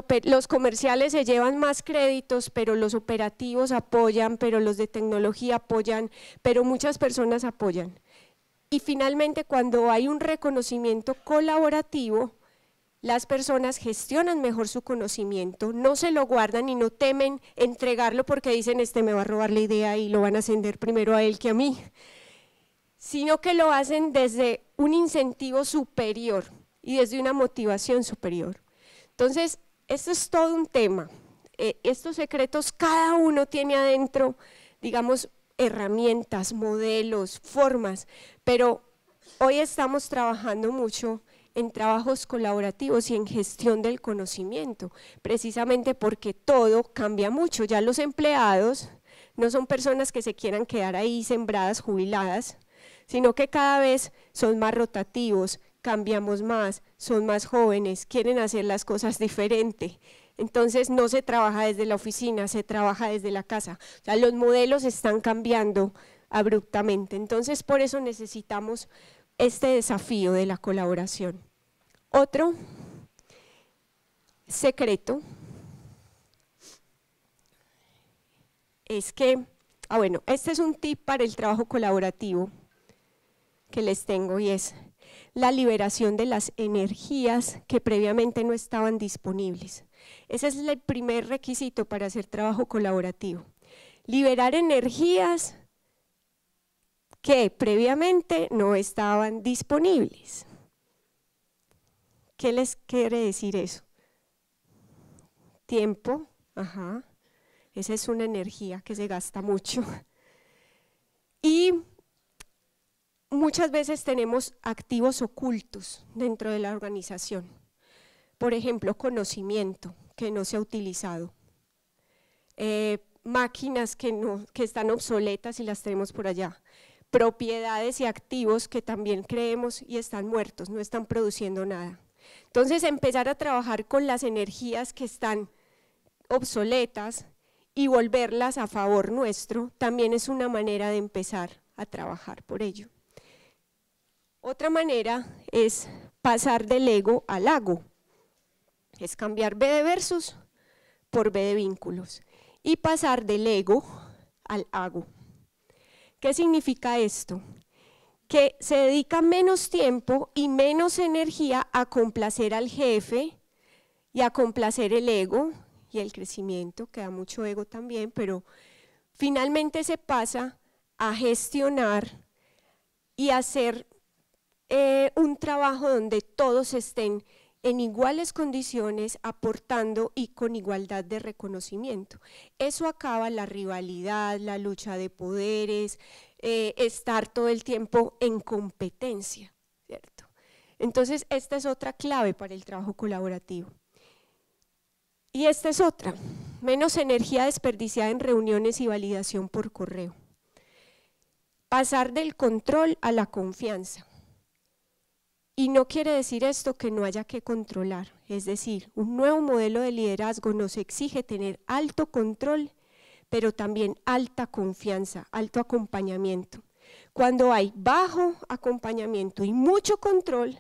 comerciales se llevan más créditos, pero los operativos apoyan, pero los de tecnología apoyan, pero muchas personas apoyan. Y finalmente, cuando hay un reconocimiento colaborativo, las personas gestionan mejor su conocimiento, no se lo guardan y no temen entregarlo porque dicen, este me va a robar la idea y lo van a ascender primero a él que a mí sino que lo hacen desde un incentivo superior y desde una motivación superior. Entonces, esto es todo un tema. Eh, estos secretos, cada uno tiene adentro, digamos, herramientas, modelos, formas, pero hoy estamos trabajando mucho en trabajos colaborativos y en gestión del conocimiento, precisamente porque todo cambia mucho. Ya los empleados no son personas que se quieran quedar ahí sembradas, jubiladas, sino que cada vez son más rotativos, cambiamos más, son más jóvenes, quieren hacer las cosas diferente. Entonces no se trabaja desde la oficina, se trabaja desde la casa. O sea, los modelos están cambiando abruptamente. Entonces por eso necesitamos este desafío de la colaboración. Otro secreto es que, ah bueno, este es un tip para el trabajo colaborativo que les tengo y es la liberación de las energías que previamente no estaban disponibles. Ese es el primer requisito para hacer trabajo colaborativo. Liberar energías que previamente no estaban disponibles. ¿Qué les quiere decir eso? Tiempo, ajá. Esa es una energía que se gasta mucho. Y muchas veces tenemos activos ocultos dentro de la organización. Por ejemplo, conocimiento que no se ha utilizado. Eh, máquinas que, que están obsoletas y las tenemos por allá. Propiedades y activos que también creemos y están muertos, no están produciendo nada. Entonces, empezar a trabajar con las energías que están obsoletas y volverlas a favor nuestro también es una manera de empezar a trabajar por ello. Otra manera es pasar del ego al hago. Es cambiar B de versos por B de vínculos y pasar del ego al hago. ¿Qué significa esto? Que se dedica menos tiempo y menos energía a complacer al jefe y a complacer el ego y el crecimiento, que mucho ego también, pero finalmente se pasa a gestionar y a ser eh, un trabajo donde todos estén en iguales condiciones, aportando y con igualdad de reconocimiento. Eso acaba la rivalidad, la lucha de poderes, eh, estar todo el tiempo en competencia, ¿cierto? Entonces, esta es otra clave para el trabajo colaborativo. Y esta es otra, menos energía desperdiciada en reuniones y validación por correo. Pasar del control a la confianza. Y no quiere decir esto que no haya que controlar, es decir, un nuevo modelo de liderazgo nos exige tener alto control, pero también alta confianza, alto acompañamiento. Cuando hay bajo acompañamiento y mucho control,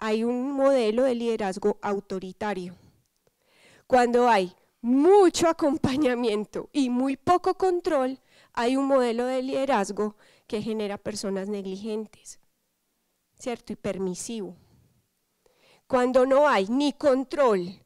hay un modelo de liderazgo autoritario. Cuando hay mucho acompañamiento y muy poco control, hay un modelo de liderazgo que genera personas negligentes. ¿cierto? Y permisivo. Cuando no hay ni control,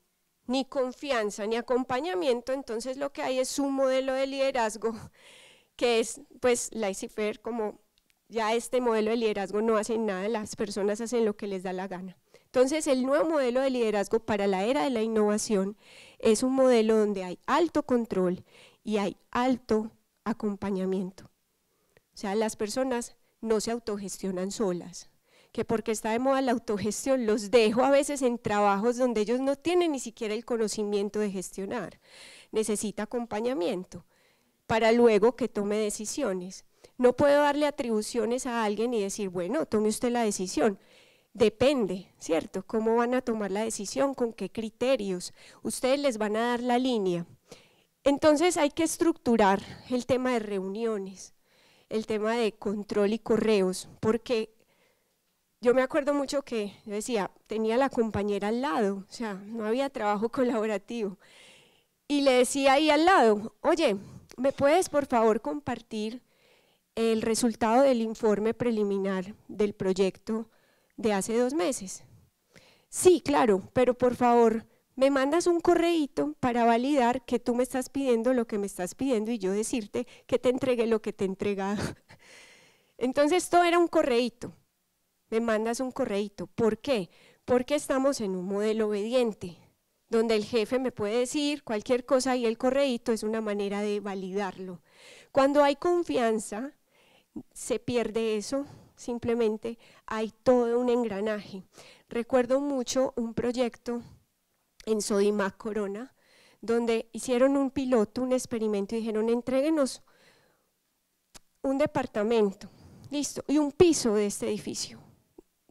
ni confianza, ni acompañamiento, entonces lo que hay es un modelo de liderazgo <laughs> que es, pues, la ICIFER como ya este modelo de liderazgo no hace nada, las personas hacen lo que les da la gana. Entonces, el nuevo modelo de liderazgo para la era de la innovación es un modelo donde hay alto control y hay alto acompañamiento. O sea, las personas no se autogestionan solas que porque está de moda la autogestión, los dejo a veces en trabajos donde ellos no tienen ni siquiera el conocimiento de gestionar. Necesita acompañamiento para luego que tome decisiones. No puedo darle atribuciones a alguien y decir, bueno, tome usted la decisión. Depende, ¿cierto? ¿Cómo van a tomar la decisión? ¿Con qué criterios? Ustedes les van a dar la línea. Entonces hay que estructurar el tema de reuniones, el tema de control y correos, porque yo me acuerdo mucho que yo decía, tenía la compañera al lado, o sea, no había trabajo <laughs> colaborativo. Y le decía ahí al lado, oye, ¿me puedes por favor compartir el resultado del informe preliminar del proyecto de hace dos meses? Sí, claro, pero por favor, me mandas un correíto para validar que tú me estás pidiendo lo que me estás pidiendo y yo decirte que te entregué lo que te he entregado. <laughs> Entonces todo era un correíto me mandas un correíto. ¿Por qué? Porque estamos en un modelo obediente, donde el jefe me puede decir cualquier cosa y el correíto es una manera de validarlo. Cuando hay confianza, se pierde eso, simplemente hay todo un engranaje. Recuerdo mucho un proyecto en Sodimac Corona, donde hicieron un piloto, un experimento y dijeron, entréguenos un departamento, listo, y un piso de este edificio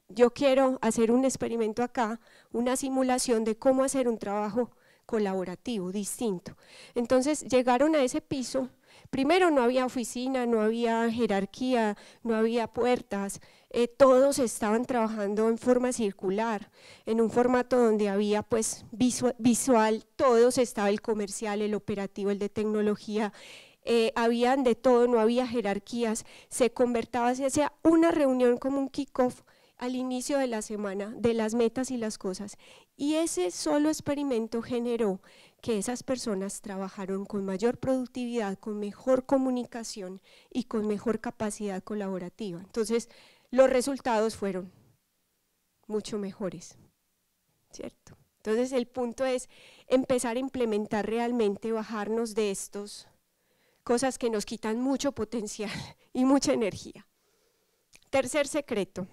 yo quiero hacer un experimento acá, una simulación de cómo hacer un trabajo colaborativo, distinto. Entonces llegaron a ese piso, primero no había oficina, no había jerarquía, no había puertas, eh, todos estaban trabajando en forma circular, en un formato donde había pues visual, todos estaba el comercial, el operativo, el de tecnología, eh, habían de todo, no había jerarquías, se convertaba hacia una reunión como un kickoff al inicio de la semana de las metas y las cosas. Y ese solo experimento generó que esas personas trabajaron con mayor productividad, con mejor comunicación y con mejor capacidad colaborativa. Entonces, los resultados fueron mucho mejores, ¿cierto? Entonces, el punto es empezar a implementar realmente, bajarnos de estos cosas que nos quitan mucho potencial <laughs> y mucha energía. Tercer secreto,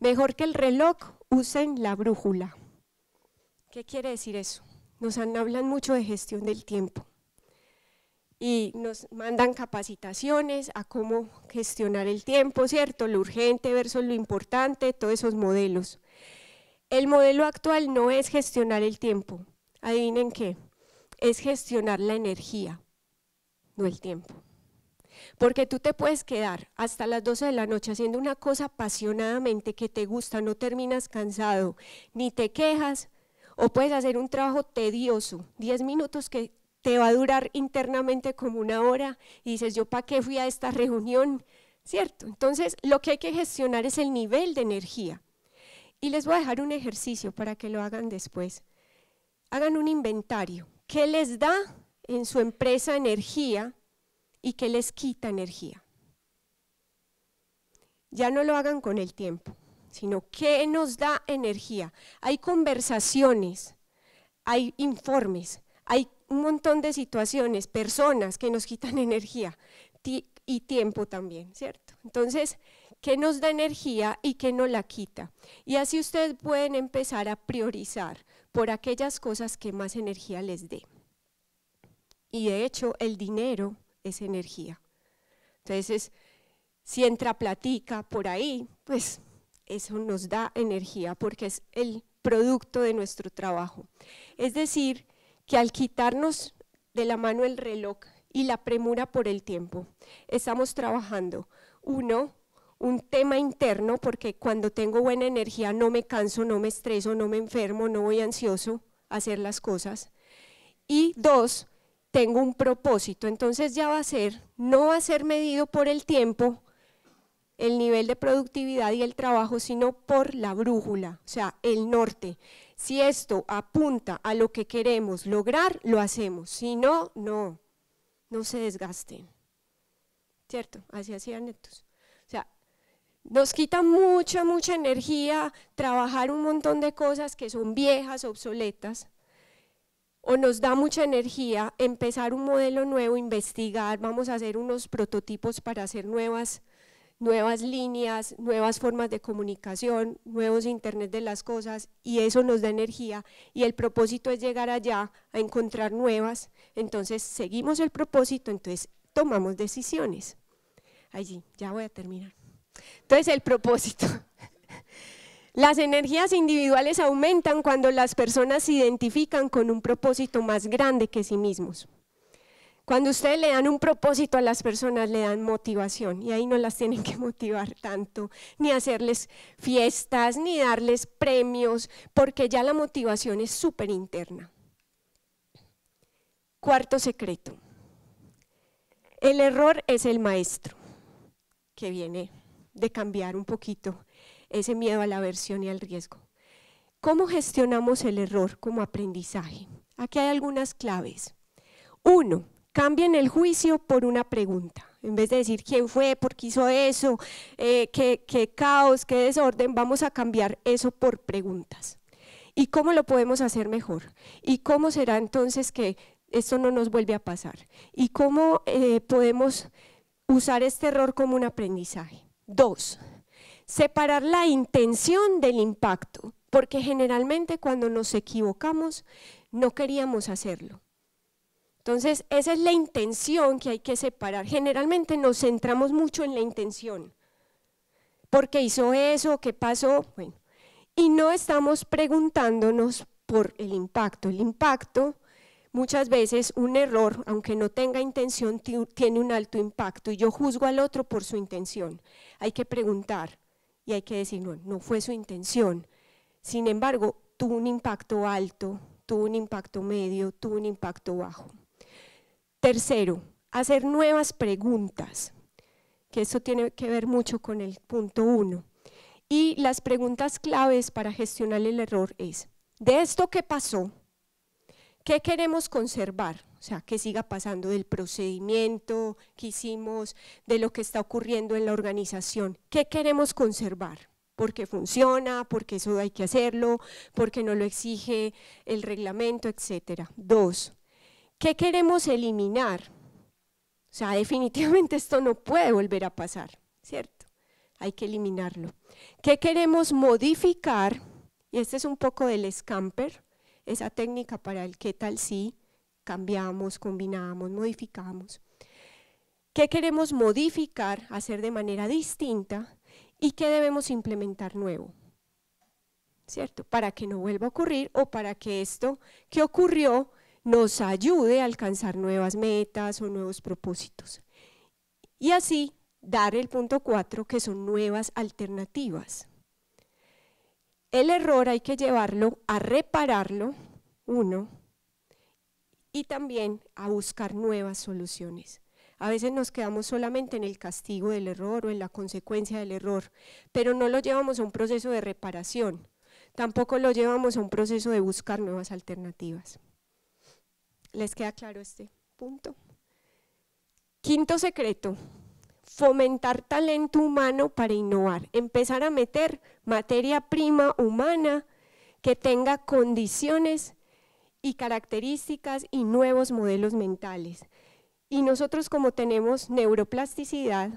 Mejor que el reloj, usen la brújula. ¿Qué quiere decir eso? Nos hablan mucho de gestión del tiempo y nos mandan capacitaciones a cómo gestionar el tiempo, ¿cierto? Lo urgente versus lo importante, todos esos modelos. El modelo actual no es gestionar el tiempo, adivinen qué, es gestionar la energía, no el tiempo. Porque tú te puedes quedar hasta las 12 de la noche haciendo una cosa apasionadamente que te gusta, no terminas cansado, ni te quejas, o puedes hacer un trabajo tedioso, 10 minutos que te va a durar internamente como una hora y dices, yo para qué fui a esta reunión, ¿cierto? Entonces, lo que hay que gestionar es el nivel de energía. Y les voy a dejar un ejercicio para que lo hagan después. Hagan un inventario. ¿Qué les da en su empresa energía y que les quita energía. Ya no lo hagan con el tiempo, sino qué nos da energía. Hay conversaciones, hay informes, hay un montón de situaciones, personas que nos quitan <laughs> energía y tiempo también, ¿cierto? Entonces, ¿qué nos da energía y qué nos la quita? Y así ustedes pueden empezar a priorizar por aquellas cosas que más energía les dé. Y de hecho, el dinero es energía. Entonces, si entra platica por ahí, pues eso nos da energía porque es el producto de nuestro trabajo. Es decir, que al quitarnos de la mano el reloj y la premura por el tiempo, estamos trabajando, uno, un tema interno, porque cuando tengo buena energía no me canso, no me estreso, no me enfermo, no voy ansioso a hacer las cosas. Y dos, tengo un propósito. Entonces ya va a ser, no va a ser medido por el tiempo, el nivel de productividad y el trabajo, sino por la brújula, o sea, el norte. Si esto apunta a lo que queremos lograr, lo hacemos. Si no, no, no se desgasten. ¿Cierto? Así hacían estos. O sea, nos quita mucha, mucha energía trabajar un montón de cosas que son viejas, obsoletas, o nos da mucha energía empezar un modelo nuevo, investigar, vamos a hacer unos prototipos para hacer nuevas, nuevas líneas, nuevas formas de comunicación, nuevos Internet de las cosas, y eso nos da energía, y el propósito es llegar allá a encontrar nuevas, entonces seguimos el propósito, entonces tomamos decisiones. Allí, ya voy a terminar. Entonces el propósito las energías individuales aumentan cuando las personas se identifican con un propósito más grande que sí mismos. Cuando ustedes le dan un propósito a las personas, le dan motivación y ahí no las tienen que motivar tanto, ni hacerles fiestas, ni darles premios, porque ya la motivación es súper interna. Cuarto secreto. El error es el maestro, que viene de cambiar un poquito ese miedo a la aversión y al riesgo. ¿Cómo gestionamos el error como aprendizaje? Aquí hay algunas claves. Uno, cambien el juicio por una pregunta. En vez de decir quién fue, por qué hizo eso, eh, qué, caos, qué desorden, vamos a cambiar eso por preguntas. ¿Y cómo lo podemos hacer mejor? ¿Y cómo será entonces que esto no nos vuelve a pasar? ¿Y cómo eh, podemos usar este error como un aprendizaje? Dos, separar la intención del impacto, porque generalmente cuando nos equivocamos no queríamos hacerlo. Entonces, esa es la intención que hay que separar. Generalmente nos centramos mucho en la intención. ¿Por qué hizo eso? ¿Qué pasó? Bueno, y no estamos preguntándonos por el impacto. El impacto, muchas veces, un error, aunque no tenga intención, tiene un alto impacto y yo juzgo al otro por su intención. Hay que preguntar, y hay que decir, no, no fue su intención. Sin embargo, tuvo un impacto alto, tuvo un impacto medio, tuvo un impacto bajo. Tercero, hacer nuevas preguntas, que eso tiene que ver mucho con el punto uno. Y las preguntas claves para gestionar el error es, de esto qué pasó, ¿qué queremos conservar? o sea, que siga pasando del procedimiento que hicimos, de lo que está ocurriendo en la organización. ¿Qué queremos conservar? Porque funciona, porque eso hay que hacerlo, porque no lo exige el reglamento, etcétera. Dos, ¿qué queremos eliminar? O sea, <laughs> definitivamente esto no puede volver a pasar, ¿cierto? Hay que eliminarlo. ¿Qué queremos modificar? Y este es un poco del scamper, esa técnica para el qué tal sí cambiamos, combinamos, modificamos. ¿Qué queremos modificar, hacer de manera distinta y qué debemos implementar nuevo? ¿Cierto? Para que no vuelva a ocurrir o para que esto que ocurrió nos ayude a alcanzar nuevas metas o nuevos propósitos. Y así dar el punto 4, que son nuevas alternativas. El error hay que llevarlo a repararlo, uno, y también a buscar nuevas soluciones. A veces nos quedamos solamente en el castigo del error o en la consecuencia del error, pero no lo llevamos a un proceso de reparación, tampoco lo llevamos a un proceso de buscar nuevas alternativas. ¿Les queda claro este punto? Quinto secreto, fomentar talento humano para innovar, empezar a meter materia prima humana que tenga condiciones y características y nuevos modelos mentales. Y nosotros como tenemos neuroplasticidad,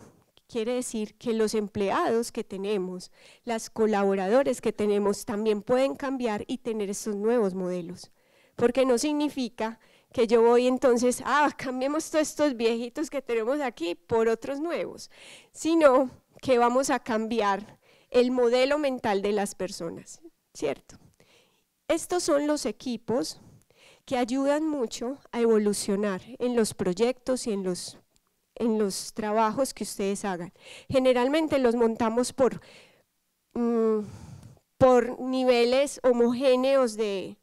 quiere decir que los empleados que tenemos, las colaboradores que tenemos, también pueden cambiar y tener estos nuevos modelos. Porque no significa que yo voy entonces, ah, cambiemos todos estos viejitos que tenemos aquí por otros nuevos, sino que vamos a cambiar el modelo mental de las personas, ¿cierto? Estos son los equipos que ayudan mucho a evolucionar en los proyectos y en los, trabajos que ustedes hagan. Generalmente los montamos por, mm, por niveles homogéneos de,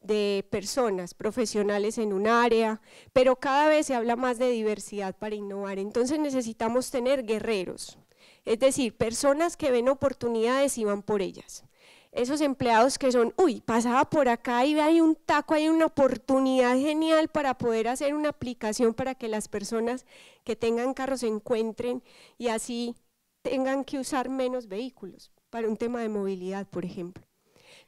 de personas profesionales en un área, pero cada vez se habla más de diversidad para innovar. Entonces necesitamos tener guerreros, es decir, personas que ven oportunidades y van por ellas esos empleados que son, uy, pasaba por acá y hay un taco, hay una oportunidad genial para poder hacer una aplicación para que las personas que tengan carros se encuentren y así tengan que usar menos vehículos para un tema de movilidad, por ejemplo.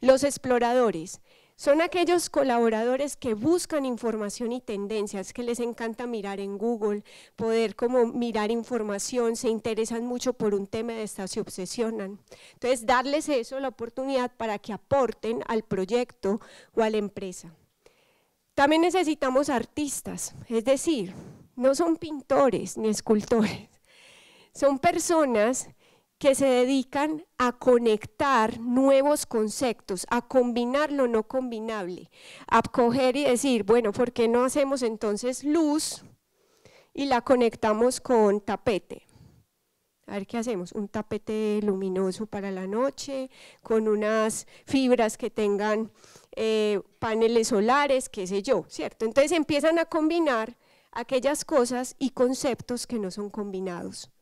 Los exploradores, son aquellos colaboradores que buscan información y tendencias, que les encanta mirar en Google, poder como mirar información, se interesan mucho por un tema de esta, se obsesionan. Entonces, darles eso, la oportunidad para que aporten al proyecto o a la empresa. También necesitamos artistas, es decir, no son pintores ni escultores, son personas que se dedican a conectar nuevos conceptos, a combinar lo no combinable, a coger y decir, bueno, ¿por qué no hacemos entonces luz y la conectamos con tapete? A ver qué hacemos, un tapete luminoso para la noche, con unas fibras que tengan eh, paneles solares, qué sé yo, ¿cierto? Entonces empiezan a combinar aquellas cosas y conceptos que no son combinados.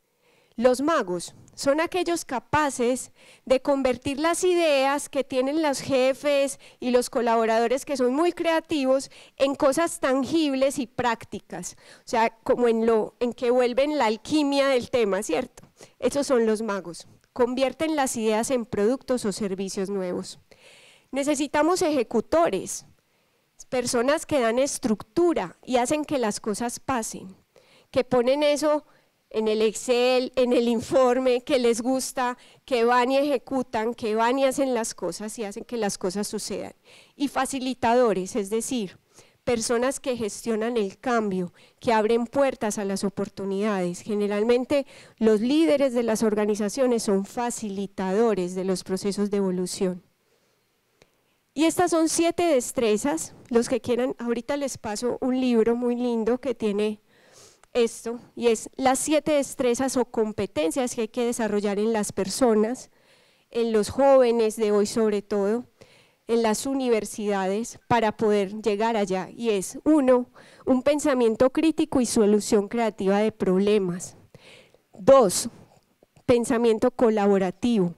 Los magos son aquellos capaces de convertir las ideas que tienen los jefes y los colaboradores que son muy creativos en cosas tangibles y prácticas, o sea, como en lo en que vuelven la alquimia del tema, ¿cierto? Esos son los magos, convierten las ideas en productos o servicios nuevos. Necesitamos ejecutores, personas que dan estructura y hacen que las cosas pasen, que ponen eso en el Excel, en el informe que les gusta, que van y ejecutan, que van y hacen las cosas y hacen que las cosas sucedan. Y facilitadores, es decir, personas que gestionan el cambio, que abren puertas a las oportunidades. Generalmente los líderes de las organizaciones son facilitadores de los procesos de evolución. Y estas son siete destrezas, los que quieran, ahorita les paso un libro muy lindo que tiene esto, y es las siete destrezas o competencias que hay que desarrollar en las personas, en los jóvenes de hoy sobre todo, en las universidades para poder llegar allá. Y es, uno, un pensamiento crítico y solución creativa de problemas. Dos, pensamiento colaborativo.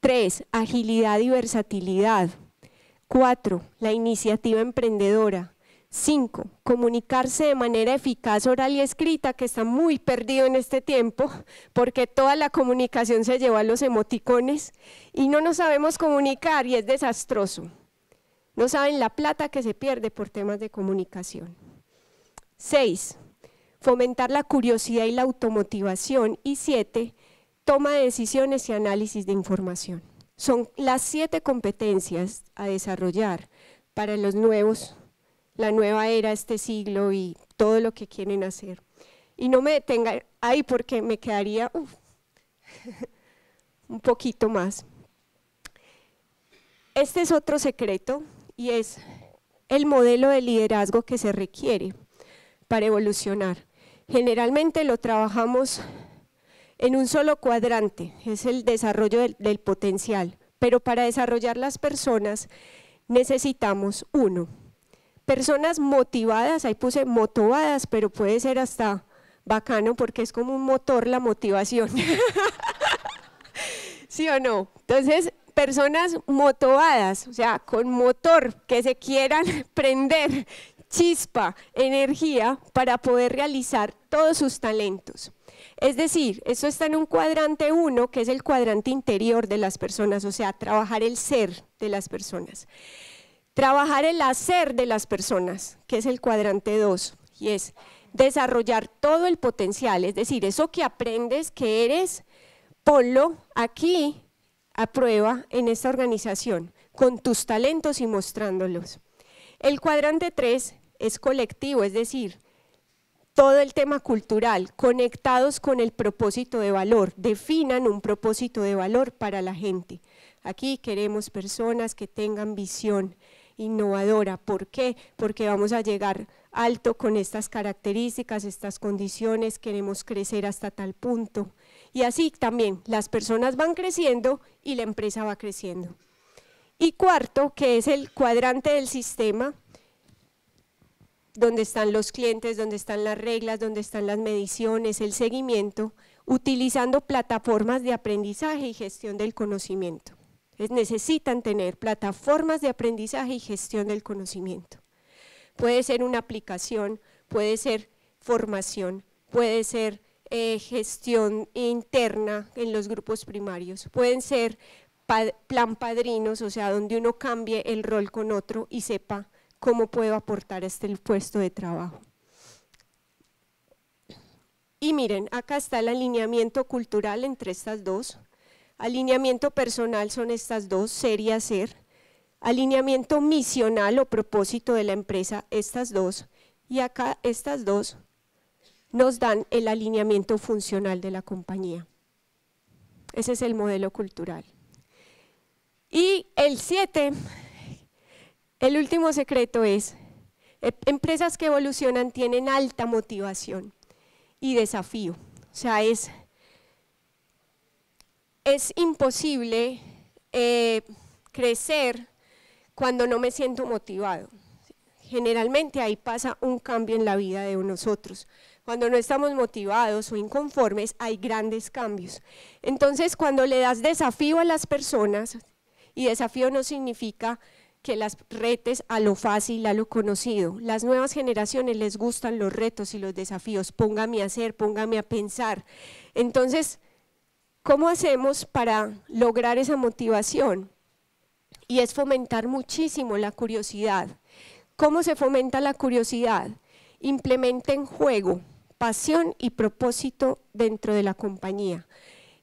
Tres, agilidad y versatilidad. Cuatro, la iniciativa emprendedora. 5. Comunicarse de manera eficaz, oral y escrita, que está muy perdido en este tiempo, porque toda la comunicación se lleva a los emoticones y no nos sabemos comunicar y es desastroso. No saben la plata que se pierde por temas de comunicación. 6. Fomentar la curiosidad y la automotivación. Y siete, Toma de decisiones y análisis de información. Son las siete competencias a desarrollar para los nuevos la nueva era, este siglo y todo lo que quieren hacer. Y no me detenga ahí porque me quedaría <laughs> un poquito más. Este es otro secreto y es el modelo de liderazgo que se requiere para evolucionar. Generalmente lo trabajamos en un solo cuadrante, es el desarrollo del potencial, pero para desarrollar las personas necesitamos uno, Personas motivadas, ahí puse motovadas, pero puede ser hasta bacano porque es como un motor la motivación. <laughs> ¿Sí o no? Entonces, personas motovadas, o sea, con motor, que se quieran <laughs> prender, chispa, energía para poder realizar todos sus talentos. Es decir, eso está en un cuadrante uno, que es el cuadrante interior de las personas, o sea, trabajar el ser de las personas. Trabajar el hacer de las personas, que es el cuadrante 2, y es desarrollar todo el potencial, es decir, eso que aprendes, que eres, ponlo aquí a prueba en esta organización, con tus talentos y mostrándolos. El cuadrante 3 es colectivo, es decir, todo el tema cultural, conectados con el propósito de valor, definan un propósito de valor para la gente. Aquí queremos personas que tengan visión, innovadora. ¿Por qué? Porque vamos a llegar alto con estas características, estas condiciones, queremos crecer hasta tal punto. Y así también las personas van creciendo y la empresa va creciendo. Y cuarto, que es el cuadrante del sistema, donde están los clientes, donde están las reglas, donde están las mediciones, el seguimiento, utilizando plataformas de aprendizaje y gestión del conocimiento necesitan tener plataformas de aprendizaje y gestión del conocimiento. Puede ser una aplicación, puede ser formación, puede ser eh, gestión interna en los grupos primarios, pueden ser plan padrinos, o sea, donde uno cambie el rol con otro y sepa cómo puedo aportar a este puesto de trabajo. Y miren, acá está el alineamiento cultural entre estas dos. Alineamiento personal son estas dos, ser y hacer. Alineamiento misional o propósito de la empresa, estas dos. Y acá estas dos nos dan el alineamiento funcional de la compañía. Ese es el modelo cultural. Y el siete, el último secreto es, em, empresas que evolucionan tienen alta motivación y desafío. O sea, es es imposible eh, crecer cuando no me siento motivado. Generalmente ahí pasa un cambio en la vida de nosotros. Cuando no estamos motivados o inconformes hay grandes cambios. Entonces cuando le das desafío a las personas, y desafío no significa que las retes a lo fácil, a lo conocido. Las nuevas generaciones les gustan los retos y los desafíos. Póngame a hacer, póngame a pensar. Entonces, ¿Cómo hacemos para lograr esa motivación? Y es fomentar muchísimo la curiosidad. ¿Cómo se fomenta la curiosidad? Implementen juego, pasión y propósito dentro de la compañía.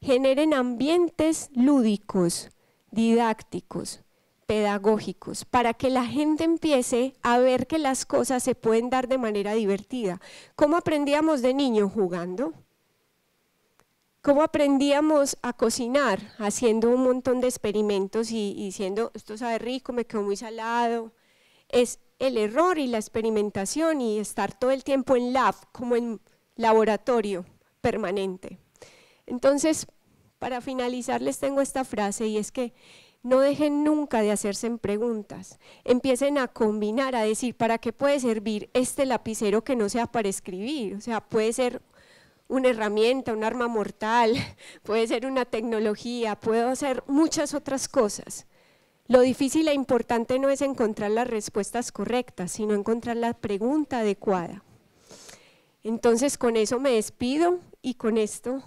Generen ambientes lúdicos, didácticos, pedagógicos, para que la gente empiece a ver que las cosas se pueden dar de manera divertida. ¿Cómo aprendíamos de niño jugando? cómo aprendíamos a cocinar, haciendo un montón de experimentos y, diciendo, esto sabe rico, me quedó muy salado. Es el error y la experimentación y estar todo el tiempo en lab, como en laboratorio permanente. Entonces, para finalizar, les tengo esta frase y es que no dejen nunca de hacerse preguntas. Empiecen a combinar, a decir, ¿para qué puede servir este lapicero que no sea para escribir? O sea, puede ser una herramienta, un arma mortal, <laughs> puede ser una tecnología, puedo hacer muchas otras cosas. Lo difícil e importante no es encontrar las respuestas correctas, sino encontrar la pregunta adecuada. Entonces con eso me despido y con esto,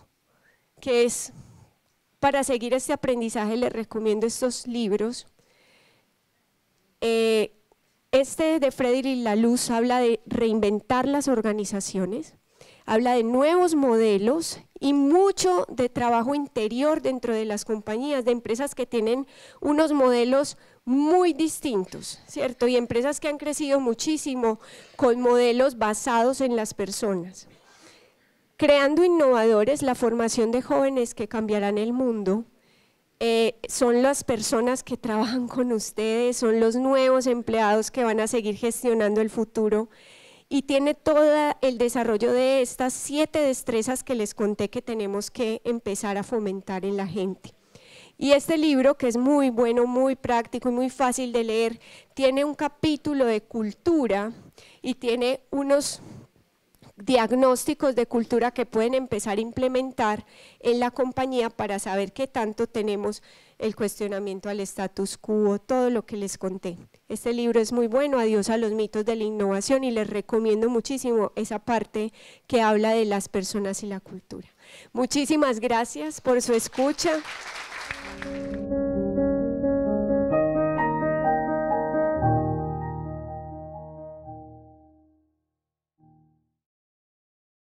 que es para seguir este aprendizaje, les recomiendo estos libros. Eh, este de Frederick Luz habla de reinventar las organizaciones habla de nuevos modelos y mucho de trabajo interior dentro de las compañías, de empresas que tienen unos modelos muy distintos, ¿cierto? Y empresas que han crecido muchísimo con modelos basados en las personas. Creando innovadores, la formación de jóvenes que cambiarán el mundo, eh, son las personas que trabajan con ustedes, son los nuevos empleados que van a seguir gestionando el futuro y tiene todo el desarrollo de estas siete destrezas que les conté que tenemos que empezar a fomentar en la gente. Y este libro, que es muy bueno, muy práctico y muy fácil de leer, tiene un capítulo de cultura y tiene unos diagnósticos de cultura que pueden empezar a implementar en la compañía para saber qué tanto tenemos el cuestionamiento al status quo, todo lo que les conté. Este libro es muy bueno, Adiós a los mitos de la innovación, y les recomiendo muchísimo esa parte que habla de las personas y la cultura. Muchísimas gracias por su escucha.